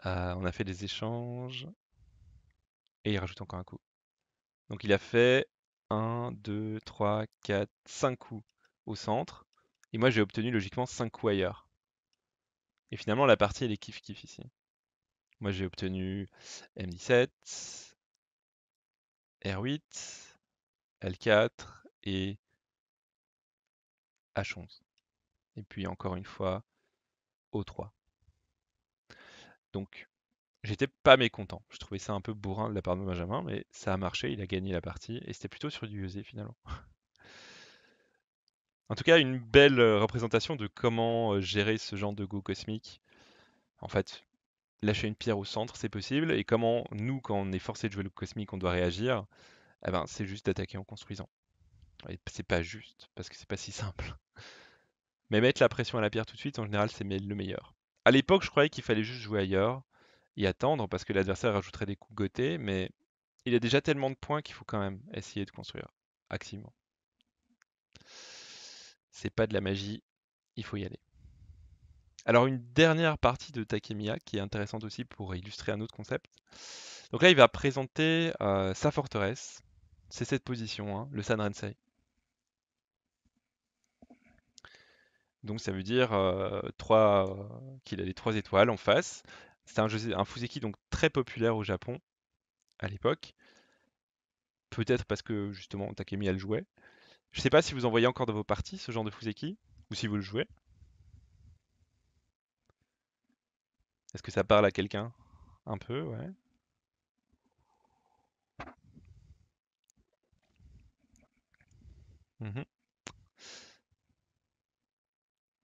Euh, on a fait des échanges. Et il rajoute encore un coup. Donc il a fait 1, 2, 3, 4, 5 coups au centre. Et moi j'ai obtenu logiquement 5 coups ailleurs. Et finalement la partie elle est kiff-kiff ici. Moi j'ai obtenu M17, R8, L4 et H11. Et puis encore une fois, O3. Donc, j'étais pas mécontent. Je trouvais ça un peu bourrin de la part de Benjamin, mais ça a marché, il a gagné la partie, et c'était plutôt sur du e finalement. en tout cas, une belle euh, représentation de comment euh, gérer ce genre de goût cosmique. En fait, lâcher une pierre au centre, c'est possible. Et comment nous, quand on est forcé de jouer le cosmique, on doit réagir eh ben, c'est juste d'attaquer en construisant. c'est pas juste, parce que c'est pas si simple. Mais mettre la pression à la pierre tout de suite, en général, c'est le meilleur. À l'époque, je croyais qu'il fallait juste jouer ailleurs et attendre, parce que l'adversaire rajouterait des coups gotés, mais il y a déjà tellement de points qu'il faut quand même essayer de construire activement. C'est pas de la magie, il faut y aller. Alors une dernière partie de Takemiya qui est intéressante aussi pour illustrer un autre concept. Donc là il va présenter euh, sa forteresse, c'est cette position, hein, le Sanrensei. Donc ça veut dire euh, euh, qu'il a les trois étoiles en face. C'est un, un Fuseki donc très populaire au Japon à l'époque. Peut-être parce que justement Takemiya le jouait. Je ne sais pas si vous en voyez encore dans vos parties ce genre de Fuseki ou si vous le jouez. Est-ce que ça parle à quelqu'un Un peu, ouais. Mmh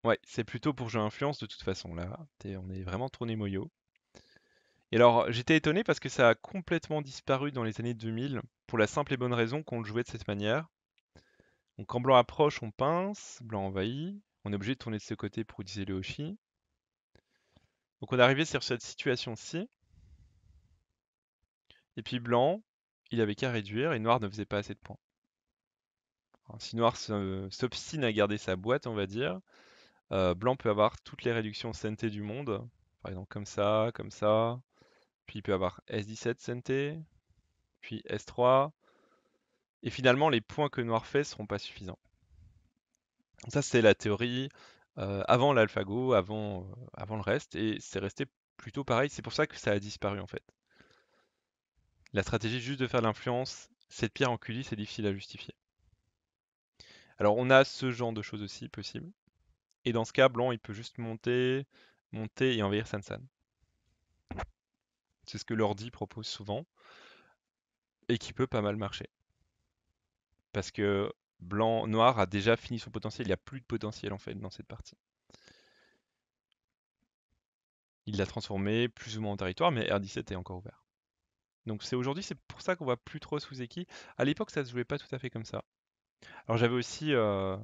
ouais, c'est plutôt pour jouer influence de toute façon là. on est vraiment tourné moyo. Et alors, j'étais étonné parce que ça a complètement disparu dans les années 2000 pour la simple et bonne raison qu'on le jouait de cette manière. Donc quand blanc approche, on pince, blanc envahit, on est obligé de tourner de ce côté pour utiliser le Hoshi. Donc on est arrivé sur cette situation-ci. Et puis blanc, il avait qu'à réduire et noir ne faisait pas assez de points. si noir s'obstine à garder sa boîte, on va dire, euh, blanc peut avoir toutes les réductions santé du monde. Par exemple comme ça, comme ça. Puis il peut avoir S17 santé. puis S3. Et finalement, les points que noir fait seront pas suffisants. Ça, c'est la théorie euh, avant l'AlphaGo, avant, euh, avant le reste, et c'est resté plutôt pareil. C'est pour ça que ça a disparu en fait. La stratégie juste de faire l'influence, cette pierre en culis, c'est difficile à justifier. Alors on a ce genre de choses aussi possible. Et dans ce cas, blanc, il peut juste monter, monter et envahir Sansan. C'est ce que l'ordi propose souvent et qui peut pas mal marcher. Parce que blanc, noir a déjà fini son potentiel. Il n'y a plus de potentiel en fait dans cette partie. Il l'a transformé plus ou moins en territoire, mais R17 est encore ouvert. Donc c'est aujourd'hui, c'est pour ça qu'on voit plus trop Suzuki À l'époque, ça se jouait pas tout à fait comme ça. Alors j'avais aussi, euh,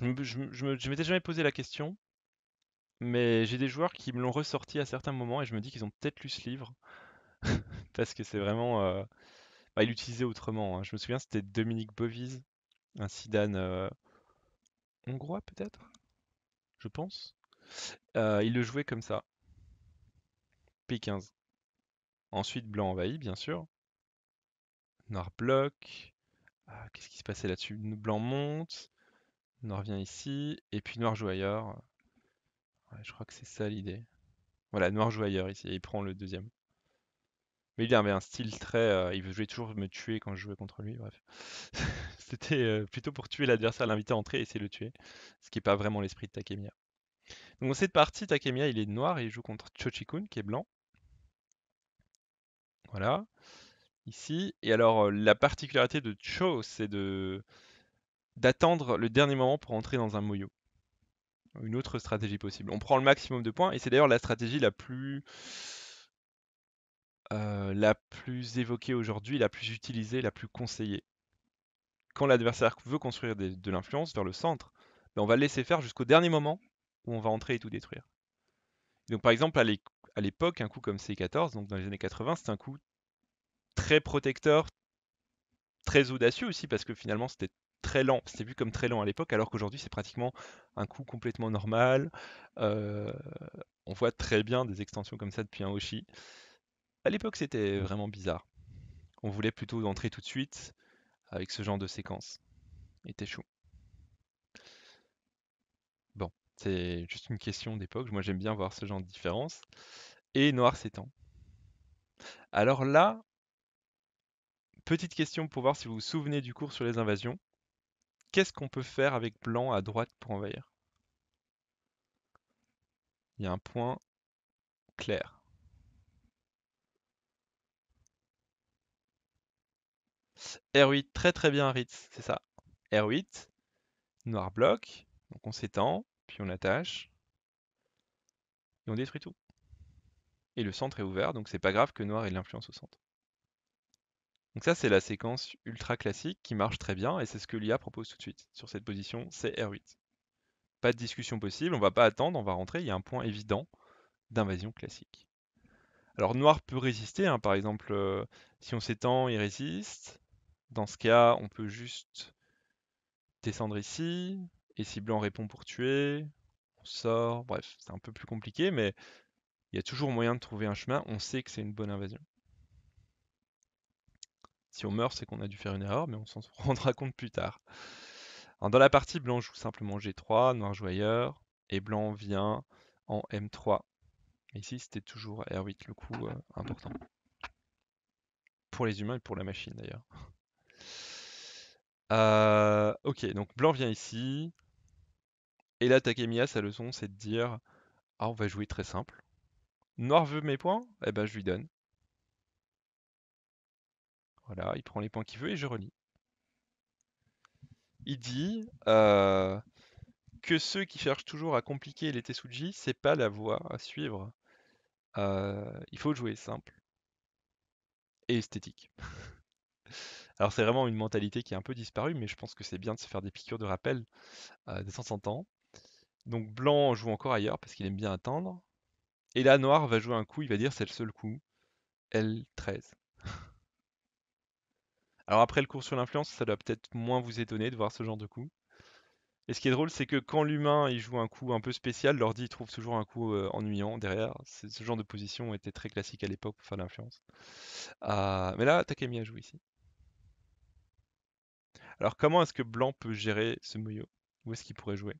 je, m'étais jamais posé la question, mais j'ai des joueurs qui me l'ont ressorti à certains moments et je me dis qu'ils ont peut-être lu ce livre parce que c'est vraiment, euh, bah, il l'utilisait autrement. Hein. Je me souviens, c'était Dominique Bovise un sidane euh, hongrois peut-être, je pense. Euh, il le jouait comme ça. P15. Ensuite, blanc envahi, bien sûr. Noir bloque, ah, Qu'est-ce qui se passait là-dessus Blanc monte. Noir vient ici. Et puis noir joue ailleurs. je crois que c'est ça l'idée. Voilà, noir joue ailleurs ici. il prend le deuxième. Mais il avait un style très. Euh, il voulait toujours me tuer quand je jouais contre lui, bref. C'était euh, plutôt pour tuer l'adversaire, l'inviter à entrer et essayer de le tuer. Ce qui n'est pas vraiment l'esprit de Takemiya. Donc cette partie, Takemiya il est noir et il joue contre Chochikun qui est blanc. Voilà. Ici. Et alors euh, la particularité de Cho, c'est de d'attendre le dernier moment pour entrer dans un moyo. Une autre stratégie possible. On prend le maximum de points et c'est d'ailleurs la stratégie la plus euh, la plus évoquée aujourd'hui, la plus utilisée, la plus conseillée. Quand l'adversaire veut construire de l'influence vers le centre, ben, on va le laisser faire jusqu'au dernier moment où on va entrer et tout détruire. Donc par exemple, à l'époque, un coup comme C14, donc dans les années 80, c'était un coup très protecteur très audacieux aussi parce que finalement c'était très lent, c'était vu comme très lent à l'époque alors qu'aujourd'hui c'est pratiquement un coup complètement normal. Euh, on voit très bien des extensions comme ça depuis un Hoshi. À l'époque, c'était mmh. vraiment bizarre. On voulait plutôt entrer tout de suite avec ce genre de séquence. Et chou. Bon, c'est juste une question d'époque. Moi, j'aime bien voir ce genre de différence. Et noir s'étend. Alors là, petite question pour voir si vous vous souvenez du cours sur les invasions. Qu'est-ce qu'on peut faire avec blanc à droite pour envahir Il y a un point clair. R8, très très bien Ritz, c'est ça. R8, noir bloc, donc on s'étend, puis on attache, et on détruit tout. Et le centre est ouvert, donc c'est pas grave que noir ait l'influence au centre. Donc ça c'est la séquence ultra classique qui marche très bien, et c'est ce que l'IA propose tout de suite sur cette position, c'est R8. Pas de discussion possible, on va pas attendre, on va rentrer, il y a un point évident d'invasion classique. Alors noir peut résister, hein, par exemple, euh, si on s'étend, il résiste. Dans ce cas, on peut juste descendre ici, et si blanc répond pour tuer, on sort, bref, c'est un peu plus compliqué, mais il y a toujours moyen de trouver un chemin, on sait que c'est une bonne invasion. Si on meurt, c'est qu'on a dû faire une erreur, mais on s'en rendra compte plus tard. dans la partie, blanc joue simplement G3, noir joue ailleurs, et blanc vient en M3. ici, c'était toujours R8, le coup euh, important. Pour les humains et pour la machine d'ailleurs. Euh, ok, donc blanc vient ici. Et là, Takemiya, sa leçon, c'est de dire ah, on va jouer très simple. Noir veut mes points et eh ben, je lui donne. Voilà, il prend les points qu'il veut et je relis. Il dit euh, que ceux qui cherchent toujours à compliquer les tesuji c'est pas la voie à suivre. Euh, il faut jouer simple et esthétique. Alors c'est vraiment une mentalité qui est un peu disparue, mais je pense que c'est bien de se faire des piqûres de rappel des de temps Donc blanc joue encore ailleurs parce qu'il aime bien attendre. Et là, noir va jouer un coup, il va dire c'est le seul coup. L13. Alors après le cours sur l'influence, ça doit peut-être moins vous étonner de voir ce genre de coup. Et ce qui est drôle, c'est que quand l'humain il joue un coup un peu spécial, l'ordi trouve toujours un coup euh, ennuyant derrière. Ce genre de position était très classique à l'époque pour faire l'influence. Ah, mais là, Takemi a joué ici. Alors comment est-ce que Blanc peut gérer ce Moyo Où est-ce qu'il pourrait jouer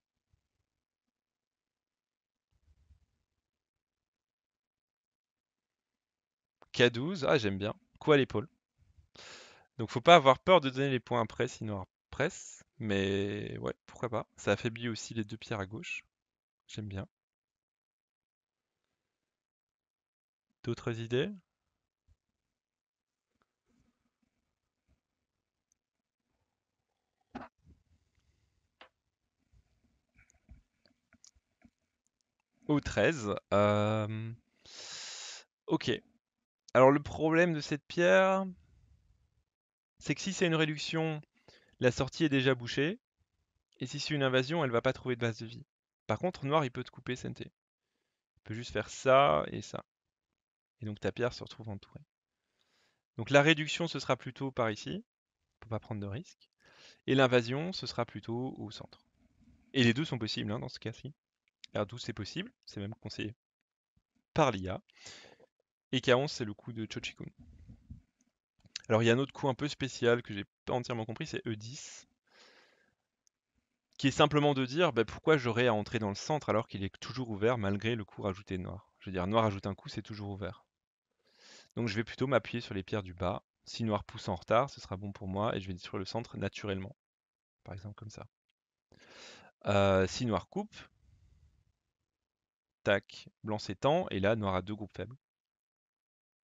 K12, ah j'aime bien. Quoi à l'épaule Donc faut pas avoir peur de donner les points après, sinon presse. Mais ouais, pourquoi pas. Ça affaiblit aussi les deux pierres à gauche. J'aime bien. D'autres idées Au 13. Euh, ok. Alors le problème de cette pierre, c'est que si c'est une réduction, la sortie est déjà bouchée. Et si c'est une invasion, elle va pas trouver de base de vie. Par contre, noir, il peut te couper Santé. Il peut juste faire ça et ça. Et donc ta pierre se retrouve entourée. Donc la réduction, ce sera plutôt par ici, pour pas prendre de risque. Et l'invasion, ce sera plutôt au centre. Et les deux sont possibles hein, dans ce cas-ci. R12 c'est possible, c'est même conseillé par l'IA. Et K11 c'est le coup de Chochikun. Alors il y a un autre coup un peu spécial que j'ai pas entièrement compris, c'est E10. Qui est simplement de dire bah, pourquoi j'aurais à entrer dans le centre alors qu'il est toujours ouvert malgré le coup rajouté noir. Je veux dire, noir ajoute un coup, c'est toujours ouvert. Donc je vais plutôt m'appuyer sur les pierres du bas. Si noir pousse en retard, ce sera bon pour moi et je vais détruire le centre naturellement. Par exemple comme ça. Euh, si noir coupe, Tac, blanc s'étend, et là, noir a deux groupes faibles.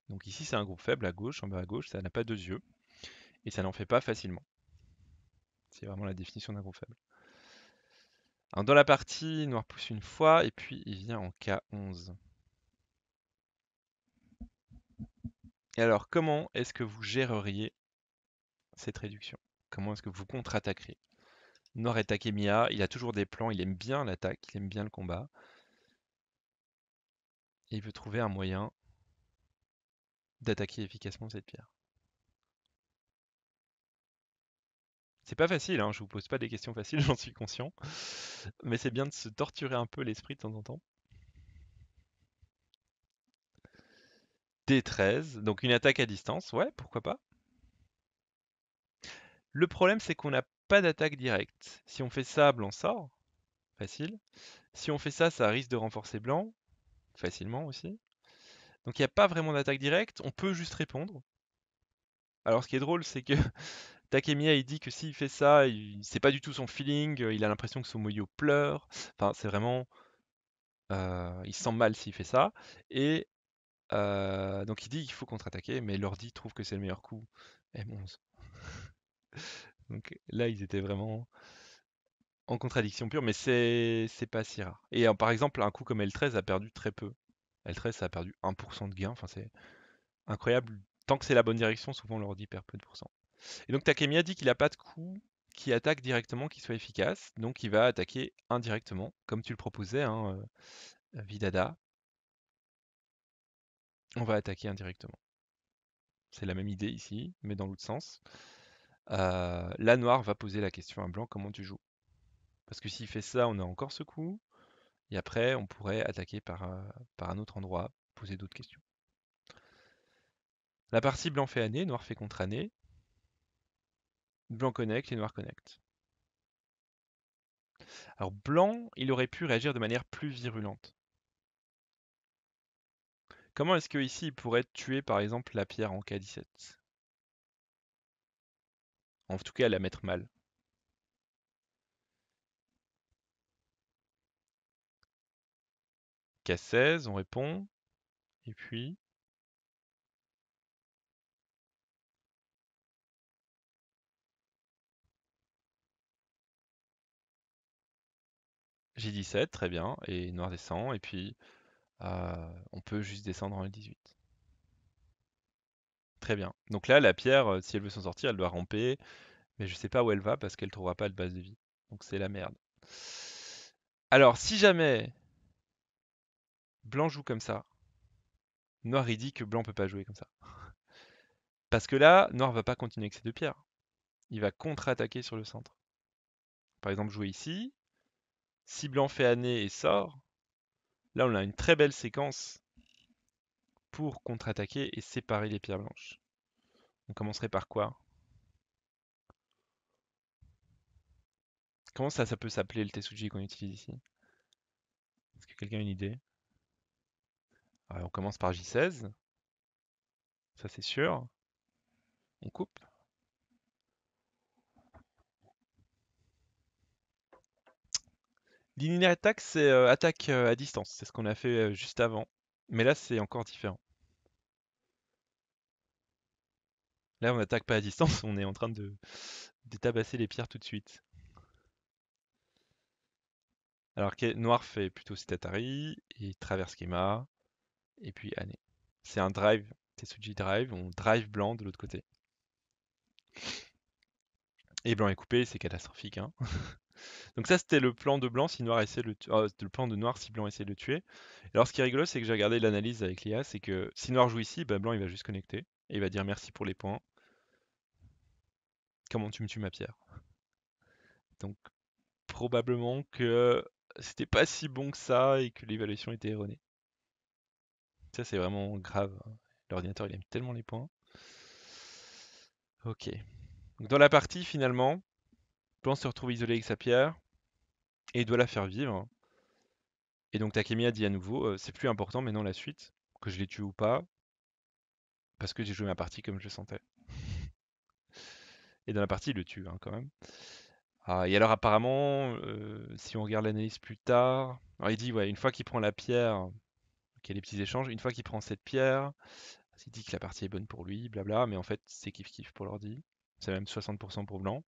Donc ici, c'est un groupe faible à gauche, en bas à gauche, ça n'a pas deux yeux, et ça n'en fait pas facilement. C'est vraiment la définition d'un groupe faible. dans la partie, noir pousse une fois, et puis il vient en K11. Et alors, comment est-ce que vous géreriez cette réduction Comment est-ce que vous contre-attaqueriez Noir est mia, il a toujours des plans, il aime bien l'attaque, il aime bien le combat. Et il veut trouver un moyen d'attaquer efficacement cette pierre. C'est pas facile, je hein, je vous pose pas des questions faciles, j'en suis conscient. Mais c'est bien de se torturer un peu l'esprit de temps en temps. D13, donc une attaque à distance, ouais, pourquoi pas. Le problème, c'est qu'on n'a pas d'attaque directe. Si on fait ça, blanc sort. Facile. Si on fait ça, ça risque de renforcer blanc facilement aussi. Donc il n'y a pas vraiment d'attaque directe, on peut juste répondre. Alors ce qui est drôle, c'est que Takemiya il dit que s'il fait ça, c'est pas du tout son feeling, il a l'impression que son moyo pleure. Enfin, c'est vraiment. Euh, il sent mal s'il fait ça. Et euh, donc il dit qu'il faut contre-attaquer, mais l'ordi trouve que c'est le meilleur coup. M11. donc là, ils étaient vraiment en contradiction pure, mais c'est pas si rare. Et euh, par exemple, un coup comme L13 a perdu très peu. L13 ça a perdu 1% de gain, enfin c'est incroyable. Tant que c'est la bonne direction, souvent on leur dit perd peu de pourcents. Et donc Takemia dit qu'il n'a pas de coup qui attaque directement, qui soit efficace, donc il va attaquer indirectement, comme tu le proposais, hein, euh, Vidada. On va attaquer indirectement. C'est la même idée ici, mais dans l'autre sens. Euh, la noire va poser la question à blanc comment tu joues parce que s'il fait ça, on a encore ce coup. Et après, on pourrait attaquer par, un autre endroit, poser d'autres questions. La partie blanc fait année, noir fait contre année. Blanc connecte et noir connecte. Alors blanc, il aurait pu réagir de manière plus virulente. Comment est-ce qu'ici il pourrait tuer par exemple la pierre en K17 En tout cas la mettre mal. 16, on répond. Et puis... J17, très bien, et noir descend, et puis euh, on peut juste descendre en L18. Très bien. Donc là, la pierre, euh, si elle veut s'en sortir, elle doit ramper, mais je sais pas où elle va parce qu'elle trouvera pas de base de vie. Donc c'est la merde. Alors, si jamais Blanc joue comme ça. Noir, il dit que Blanc peut pas jouer comme ça. Parce que là, Noir va pas continuer avec ses deux pierres. Il va contre-attaquer sur le centre. Par exemple, jouer ici. Si Blanc fait année et sort, là on a une très belle séquence pour contre-attaquer et séparer les pierres blanches. On commencerait par quoi Comment ça, ça peut s'appeler le tesuji qu'on utilise ici Est-ce que quelqu'un a une idée on commence par J16. Ça, c'est sûr. On coupe. Linear attaque, c'est euh, attaque euh, à distance. C'est ce qu'on a fait euh, juste avant. Mais là, c'est encore différent. Là, on n'attaque pas à distance. On est en train de, tabasser les pierres tout de suite. Alors, noir fait plutôt Citatari et traverse Kema et puis année. C'est un drive, suji drive, on drive blanc de l'autre côté. Et blanc est coupé, c'est catastrophique. Hein. Donc ça c'était le plan de blanc si noir essaie euh, plan de noir si blanc essaie de le tuer. alors ce qui est rigolo c'est que j'ai regardé l'analyse avec Léa, c'est que si noir joue ici, ben blanc il va juste connecter et il va dire merci pour les points. Comment tu me tues ma pierre Donc probablement que c'était pas si bon que ça et que l'évaluation était erronée. Ça, c'est vraiment grave. Hein. L'ordinateur, il aime tellement les points. Ok. Donc, dans la partie, finalement, Plan se retrouve isolé avec sa pierre et il doit la faire vivre. Hein. Et donc Takemiya dit à nouveau, euh, c'est plus important mais non la suite, que je les tue ou pas, parce que j'ai joué ma partie comme je le sentais. et dans la partie, il le tue hein, quand même. Ah, et alors apparemment, euh, si on regarde l'analyse plus tard, il dit, ouais, une fois qu'il prend la pierre, a les petits échanges. Une fois qu'il prend cette pierre, il dit que la partie est bonne pour lui, blabla. Mais en fait, c'est kiff-kiff pour l'ordi. C'est même 60% pour Blanc.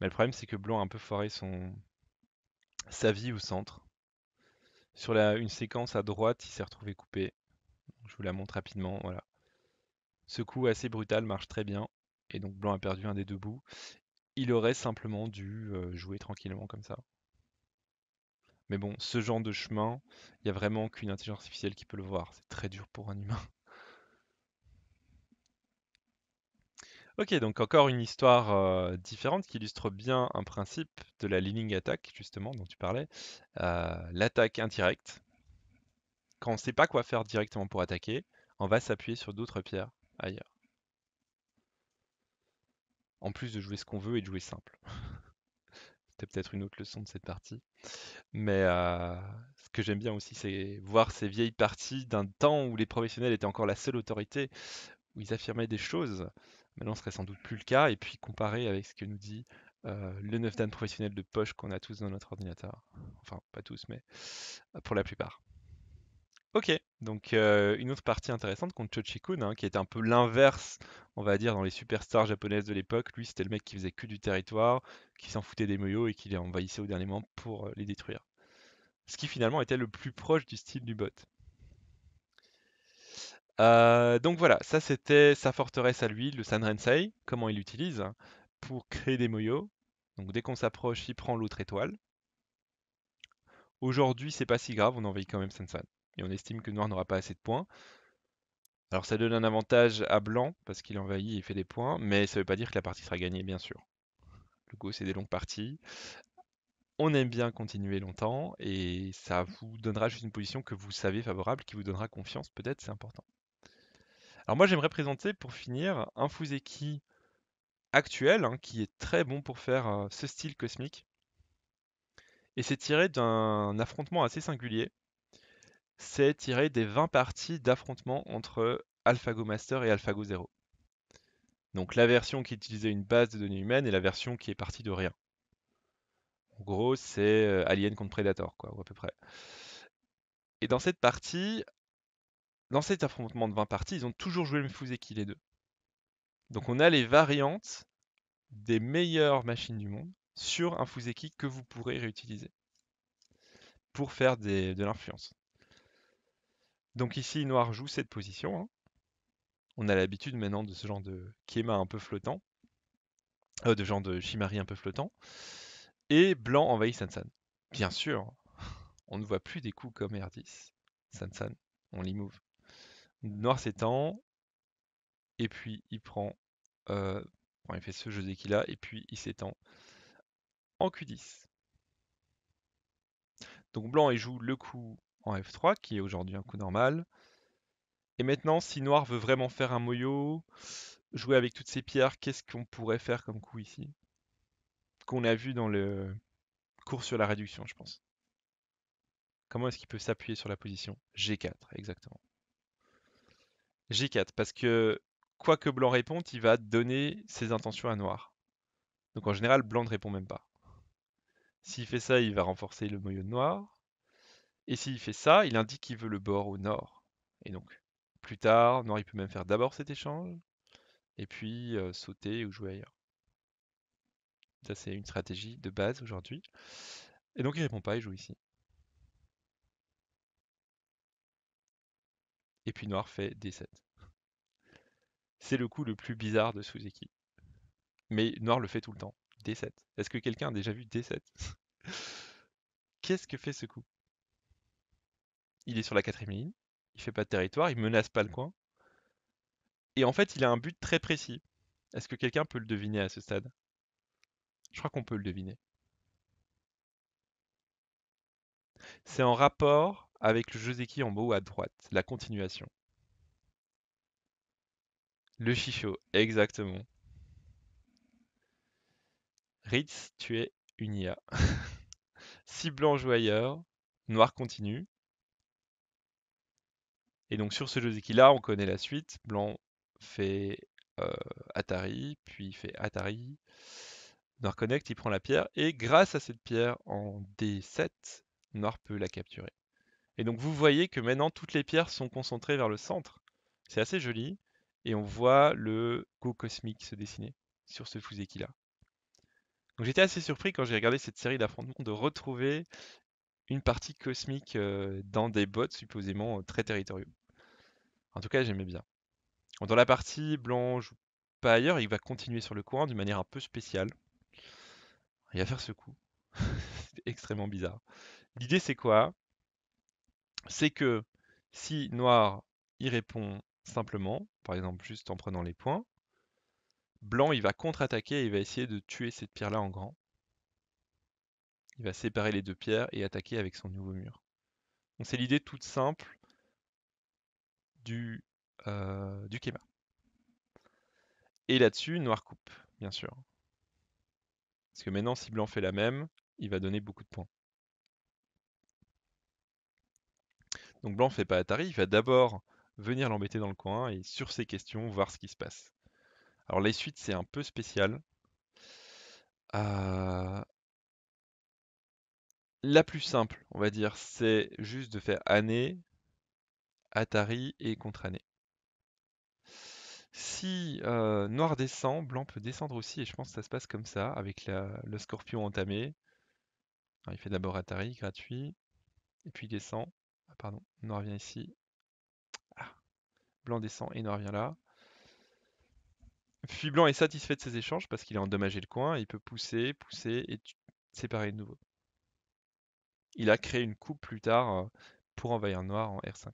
Mais le problème, c'est que Blanc a un peu foiré son... sa vie au centre. Sur la... une séquence à droite, il s'est retrouvé coupé. Je vous la montre rapidement. Voilà. Ce coup assez brutal marche très bien. Et donc Blanc a perdu un des deux bouts. Il aurait simplement dû euh, jouer tranquillement comme ça. Mais bon, ce genre de chemin, il n'y a vraiment qu'une intelligence artificielle qui peut le voir. C'est très dur pour un humain. Ok, donc encore une histoire euh, différente qui illustre bien un principe de la leaning attack, justement, dont tu parlais. Euh, l'attaque indirecte. Quand on ne sait pas quoi faire directement pour attaquer, on va s'appuyer sur d'autres pierres ailleurs. En plus de jouer ce qu'on veut et de jouer simple. C'était peut-être une autre leçon de cette partie. Mais euh, ce que j'aime bien aussi, c'est voir ces vieilles parties d'un temps où les professionnels étaient encore la seule autorité, où ils affirmaient des choses. Maintenant, ce serait sans doute plus le cas. Et puis comparer avec ce que nous dit euh, le neuf dan professionnel de poche qu'on a tous dans notre ordinateur. Enfin, pas tous, mais euh, pour la plupart. Ok, donc euh, une autre partie intéressante contre Chochikun, hein, qui était un peu l'inverse, on va dire, dans les superstars japonaises de l'époque. Lui, c'était le mec qui faisait que du territoire, qui s'en foutait des moyos et qui les envahissait au dernier moment pour euh, les détruire. Ce qui finalement était le plus proche du style du bot. Euh, donc voilà, ça c'était sa forteresse à lui, le Sanrensei, comment il l'utilise hein, pour créer des moyos. Donc dès qu'on s'approche, il prend l'autre étoile. Aujourd'hui, c'est pas si grave, on envahit quand même Sansan et on estime que noir n'aura pas assez de points. Alors ça donne un avantage à blanc parce qu'il envahit et fait des points, mais ça ne veut pas dire que la partie sera gagnée, bien sûr. Le go, c'est des longues parties. On aime bien continuer longtemps et ça vous donnera juste une position que vous savez favorable, qui vous donnera confiance, peut-être, c'est important. Alors moi, j'aimerais présenter pour finir un Fuzeki actuel hein, qui est très bon pour faire euh, ce style cosmique. Et c'est tiré d'un affrontement assez singulier c'est tiré des 20 parties d'affrontement entre AlphaGo Master et AlphaGo Zero. Donc la version qui utilisait une base de données humaines et la version qui est partie de rien. En gros, c'est euh, Alien contre Predator, quoi, à peu près. Et dans cette partie, dans cet affrontement de 20 parties, ils ont toujours joué le même Fuzeki, les deux. Donc on a les variantes des meilleures machines du monde sur un Fuzeki que vous pourrez réutiliser pour faire de l'influence. Donc ici, noir joue cette position. Hein. On a l'habitude maintenant de ce genre de kéma un peu flottant, euh, de genre de chimari un peu flottant. Et blanc envahit Sansan. Bien sûr, on ne voit plus des coups comme R10. Sansan, on l'immove. Noir s'étend, et puis il prend, euh, il fait ce jeu dès et puis il s'étend en Q10. Donc blanc il joue le coup en F3, qui est aujourd'hui un coup normal. Et maintenant, si noir veut vraiment faire un moyo, jouer avec toutes ces pierres, qu'est-ce qu'on pourrait faire comme coup ici Qu'on a vu dans le cours sur la réduction, je pense. Comment est-ce qu'il peut s'appuyer sur la position G4, exactement. G4, parce que quoi que blanc réponde, il va donner ses intentions à noir. Donc en général, blanc ne répond même pas. S'il fait ça, il va renforcer le moyeu de noir. Et s'il fait ça, il indique qu'il veut le bord au nord. Et donc, plus tard, Noir, il peut même faire d'abord cet échange, et puis sauter ou jouer ailleurs. Ça, c'est une stratégie de base aujourd'hui. Et donc, il répond pas, il joue ici. Et puis, Noir fait D7. C'est le coup le plus bizarre de Suzuki. Mais Noir le fait tout le temps. D7. Est-ce que quelqu'un a déjà vu D7 Qu'est-ce que fait ce coup il est sur la quatrième ligne, il fait pas de territoire, il menace pas le mmh. coin. Et en fait, il a un but très précis. Est-ce que quelqu'un peut le deviner à ce stade Je crois qu'on peut le deviner. C'est en rapport avec le Joseki en haut à droite, la continuation. Le chichot, exactement. Ritz, tu es une IA. blanc joue ailleurs, noir continue. Et donc sur ce joseki là on connaît la suite. Blanc fait euh, Atari, puis il fait Atari. Noir connect, il prend la pierre, et grâce à cette pierre en D7, Noir peut la capturer. Et donc vous voyez que maintenant toutes les pierres sont concentrées vers le centre. C'est assez joli, et on voit le Go cosmique se dessiner sur ce joseki là. Donc j'étais assez surpris quand j'ai regardé cette série d'affrontements de retrouver une partie cosmique euh, dans des bots supposément euh, très territoriaux. En tout cas, j'aimais bien. Dans la partie blanche, pas ailleurs, il va continuer sur le coin d'une manière un peu spéciale. Il va faire ce coup. c'est extrêmement bizarre. L'idée, c'est quoi C'est que si noir, il répond simplement, par exemple juste en prenant les points, blanc, il va contre-attaquer et il va essayer de tuer cette pierre-là en grand il va séparer les deux pierres et attaquer avec son nouveau mur. Donc c'est l'idée toute simple du, euh, du Kéma. Et là-dessus, noir coupe, bien sûr. Parce que maintenant, si blanc fait la même, il va donner beaucoup de points. Donc blanc fait pas Atari, il va d'abord venir l'embêter dans le coin et sur ses questions, voir ce qui se passe. Alors les suites, c'est un peu spécial. Euh, la plus simple, on va dire, c'est juste de faire année, Atari et contre-année. Si euh, noir descend, blanc peut descendre aussi, et je pense que ça se passe comme ça, avec le scorpion entamé. il fait d'abord Atari, gratuit, et puis descend. Ah, pardon, noir vient ici. Ah, blanc descend et noir vient là. Puis blanc est satisfait de ses échanges parce qu'il a endommagé le coin, il peut pousser, pousser et séparer de nouveau. Il a créé une coupe plus tard euh, pour envahir noir en R5.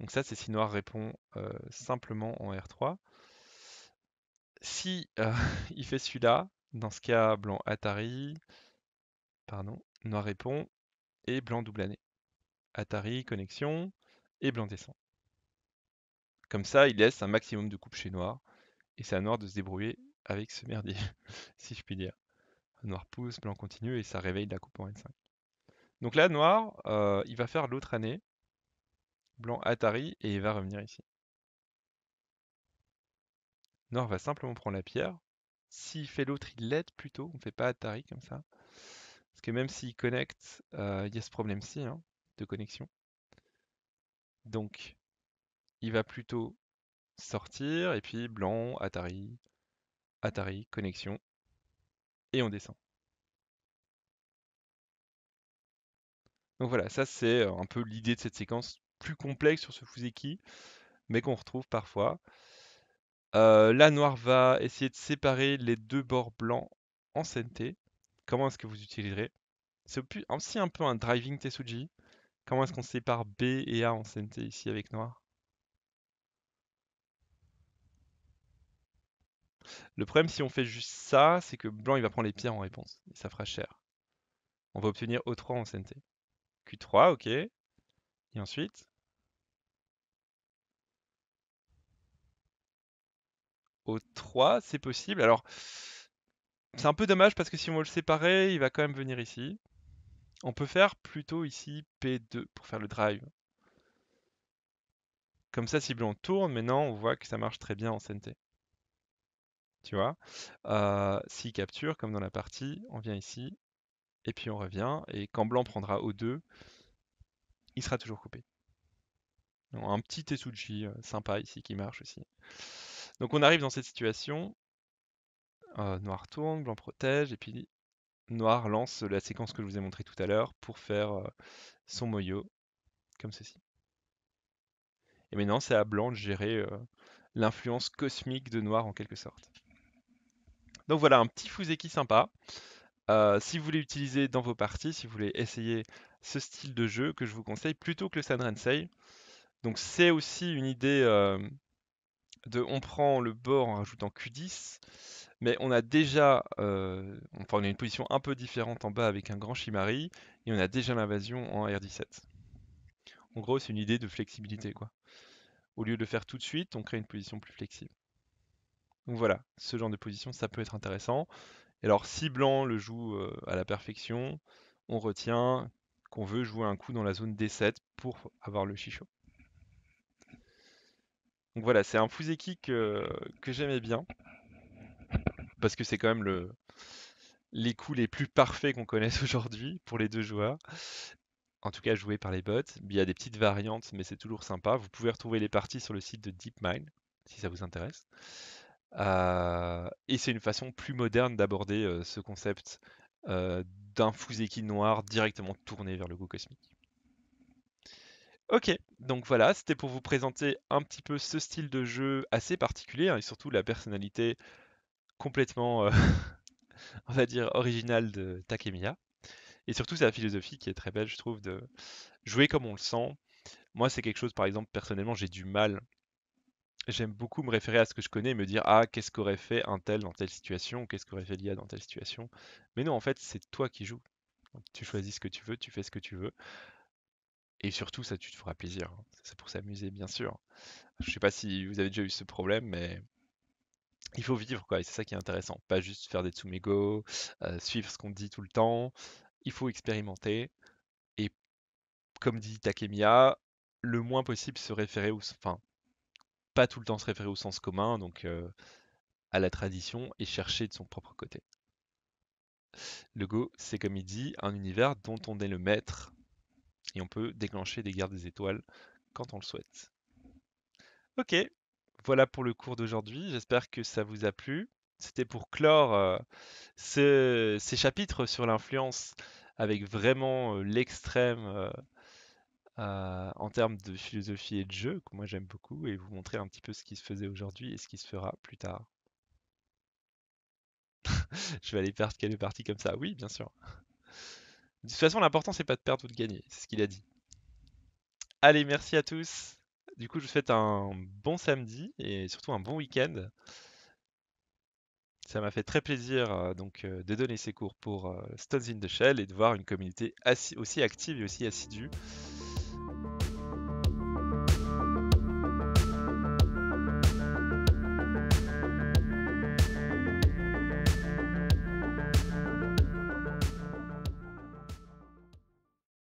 Donc ça, c'est si noir répond euh, simplement en R3. Si euh, il fait celui-là, dans ce cas, blanc Atari, pardon, noir répond, et blanc double année. Atari, connexion, et blanc descend. Comme ça, il laisse un maximum de coupe chez noir, et c'est à noir de se débrouiller avec ce merdier, si je puis dire noir pousse, blanc continue et ça réveille la coupe en N5. Donc là, noir, euh, il va faire l'autre année, blanc Atari, et il va revenir ici. Noir va simplement prendre la pierre. S'il fait l'autre, il l'aide plutôt, on ne fait pas Atari comme ça. Parce que même s'il connecte, euh, il y a ce problème-ci hein, de connexion. Donc, il va plutôt sortir, et puis blanc, Atari, Atari, connexion, et on descend. Donc voilà, ça c'est euh, un peu l'idée de cette séquence plus complexe sur ce Fuseki, mais qu'on retrouve parfois. Euh, la noire va essayer de séparer les deux bords blancs en CNT. Comment est-ce que vous utiliserez C'est aussi un peu un driving tesuji, Comment est-ce qu'on sépare B et A en CNT ici avec noir Le problème, si on fait juste ça, c'est que blanc, il va prendre les pierres en réponse. Et ça fera cher. On va obtenir O3 en CNT. Q3, ok. Et ensuite O3, c'est possible. Alors, c'est un peu dommage parce que si on veut le séparer, il va quand même venir ici. On peut faire plutôt ici P2 pour faire le drive. Comme ça, si blanc tourne, maintenant on voit que ça marche très bien en CNT tu vois. S'il capture, comme dans la partie, on vient ici, et puis on revient, et quand blanc prendra O2, il sera toujours coupé. un petit Tetsuji sympa ici qui marche aussi. Donc on arrive dans cette situation, noir tourne, blanc protège, et puis noir lance la séquence que je vous ai montrée tout à l'heure pour faire son moyo, comme ceci. Et maintenant, c'est à blanc de gérer l'influence cosmique de noir en quelque sorte. Donc voilà, un petit qui sympa. Euh, si vous voulez utiliser dans vos parties, si vous voulez essayer ce style de jeu que je vous conseille plutôt que le Sanrensei. Donc c'est aussi une idée euh, de on prend le bord en rajoutant Q10, mais on a déjà euh, on a une position un peu différente en bas avec un grand Shimari et on a déjà l'invasion en R17. En gros, c'est une idée de flexibilité quoi. Au lieu de le faire tout de suite, on crée une position plus flexible. Donc voilà, ce genre de position, ça peut être intéressant. Et alors, si Blanc le joue euh, à la perfection, on retient qu'on veut jouer un coup dans la zone D7 pour avoir le chichot. Donc voilà, c'est un Fuzeki que, euh, que j'aimais bien, parce que c'est quand même les coups les plus parfaits qu'on connaisse aujourd'hui pour les deux joueurs. En tout cas, joués par les bots. Il y a des petites variantes, mais c'est toujours sympa. Vous pouvez retrouver les parties sur le site de DeepMind, si ça vous intéresse et c'est une façon plus moderne d'aborder ce concept euh, d'un Fuseki noir directement tourné vers le goût cosmique. Ok, donc voilà, c'était pour vous présenter un petit peu ce style de jeu assez particulier hein, et surtout la personnalité complètement, on va dire, originale de Takemiya. Et surtout sa philosophie qui est très belle, je trouve, de jouer comme on le sent. Moi, c'est quelque chose, par exemple, personnellement, j'ai du mal j'aime beaucoup me référer à ce que je connais et me dire ah qu'est-ce qu'aurait fait un tel dans telle situation, qu'est-ce qu'aurait fait l'IA dans telle situation. Mais non, en fait, c'est toi qui joues. tu choisis ce que tu veux, tu fais ce que tu veux. Et surtout, ça, tu te feras plaisir. Hein. C'est pour s'amuser, bien sûr. Je ne sais pas si vous avez déjà eu ce problème, mais il faut vivre, quoi. Et c'est ça qui est intéressant. Pas juste faire des tsumego, euh, suivre ce qu'on dit tout le temps. Il faut expérimenter. Et comme dit Takemiya, le moins possible se référer, ou, enfin, tout le temps se référer au sens commun, donc à la tradition, et chercher de son propre côté. Le Go, c'est comme il dit, un univers dont on est le maître, et on peut déclencher des guerres des étoiles quand on le souhaite. Ok, voilà pour le cours d'aujourd'hui, j'espère que ça vous a plu. C'était pour clore ce, ces chapitres sur l'influence avec vraiment l'extrême euh, en termes de philosophie et de jeu, que moi j'aime beaucoup, et vous montrer un petit peu ce qui se faisait aujourd'hui et ce qui se fera plus tard. Je vais aller perdre quelques parties comme ça. Oui, bien sûr. De toute façon, l'important, c'est pas de perdre ou de gagner. C'est ce qu'il a dit. Allez, merci à tous. Du coup, je vous souhaite un bon samedi et surtout un bon week-end. Ça m'a fait très plaisir euh, donc, euh, de donner ces cours pour Stones in the Shell et de voir une communauté aussi active et aussi assidue.